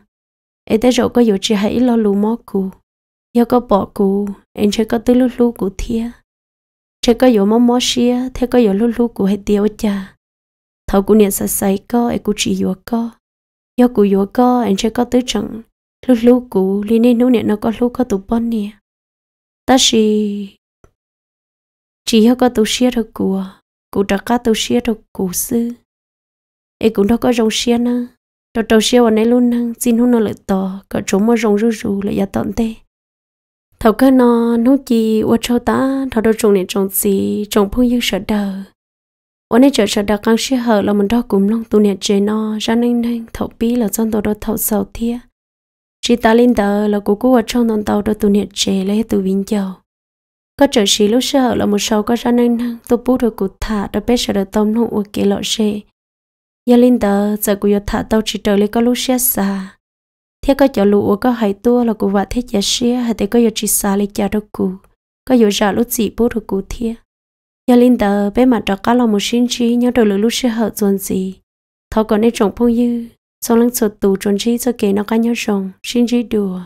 Ê tế rồi có yếu chỉ hãy lo lù mót cụ. Yêu có bỏ cụ, anh chơi có tư lù lù cụ thia chơi có yếu mò mò xia thế có yếu lú lú của hết tiêu cha thầu cũng niệm sạch sạch có em cũng chỉ yếu có yếu cũng yếu có em chơi có tứ chẳng lú lú của liên nên nấu niệm nó có lú có tụ bón nè ta chỉ chỉ yếu có tụ xia thôi của cụ trả cá tụ xia thôi cụ sư em cũng đâu có rong xia nữa đầu đầu xia vào này luôn năng xin hôn nó lợi tỏ cả chỗ mà rong rú rú lại giá tận tê thầu cơ nó nấu chi ô châu ta thầu đâu trồng này trồng gì trồng phong dương sợ đờ ô này chợ sợ đờ càng xia hở là mình đó cũng long tu này chơi nó ra nên nên thầu bí là dân tàu đó thầu sầu thia chỉ ta lên tờ là cố cố ở trong đoàn tàu đó tu này chơi lấy từ vinh châu có trở xí lúc sợ là một sầu có ra nên nên tu bút rồi cụt thả đó bé sợ đờ tôm nó ô kế lọ xe giờ lên tờ giờ cụt thả tàu chỉ trở lấy có lúc xia xa thế có chỗ lũ có hai tua là cụ vợ thế chả xia hay thế có giờ chỉ xa lấy chả đâu cụ có giờ giả lúc gì bố được cụ thế giờ linh tờ bé mặt trọ cá là một sinh chi nhớ đầu lũ lúc sẽ hợp dồn gì thọ còn nên trồng phong như sau lưng sụt tù trốn chi cho kể nó cá nhau trồng sinh chi đùa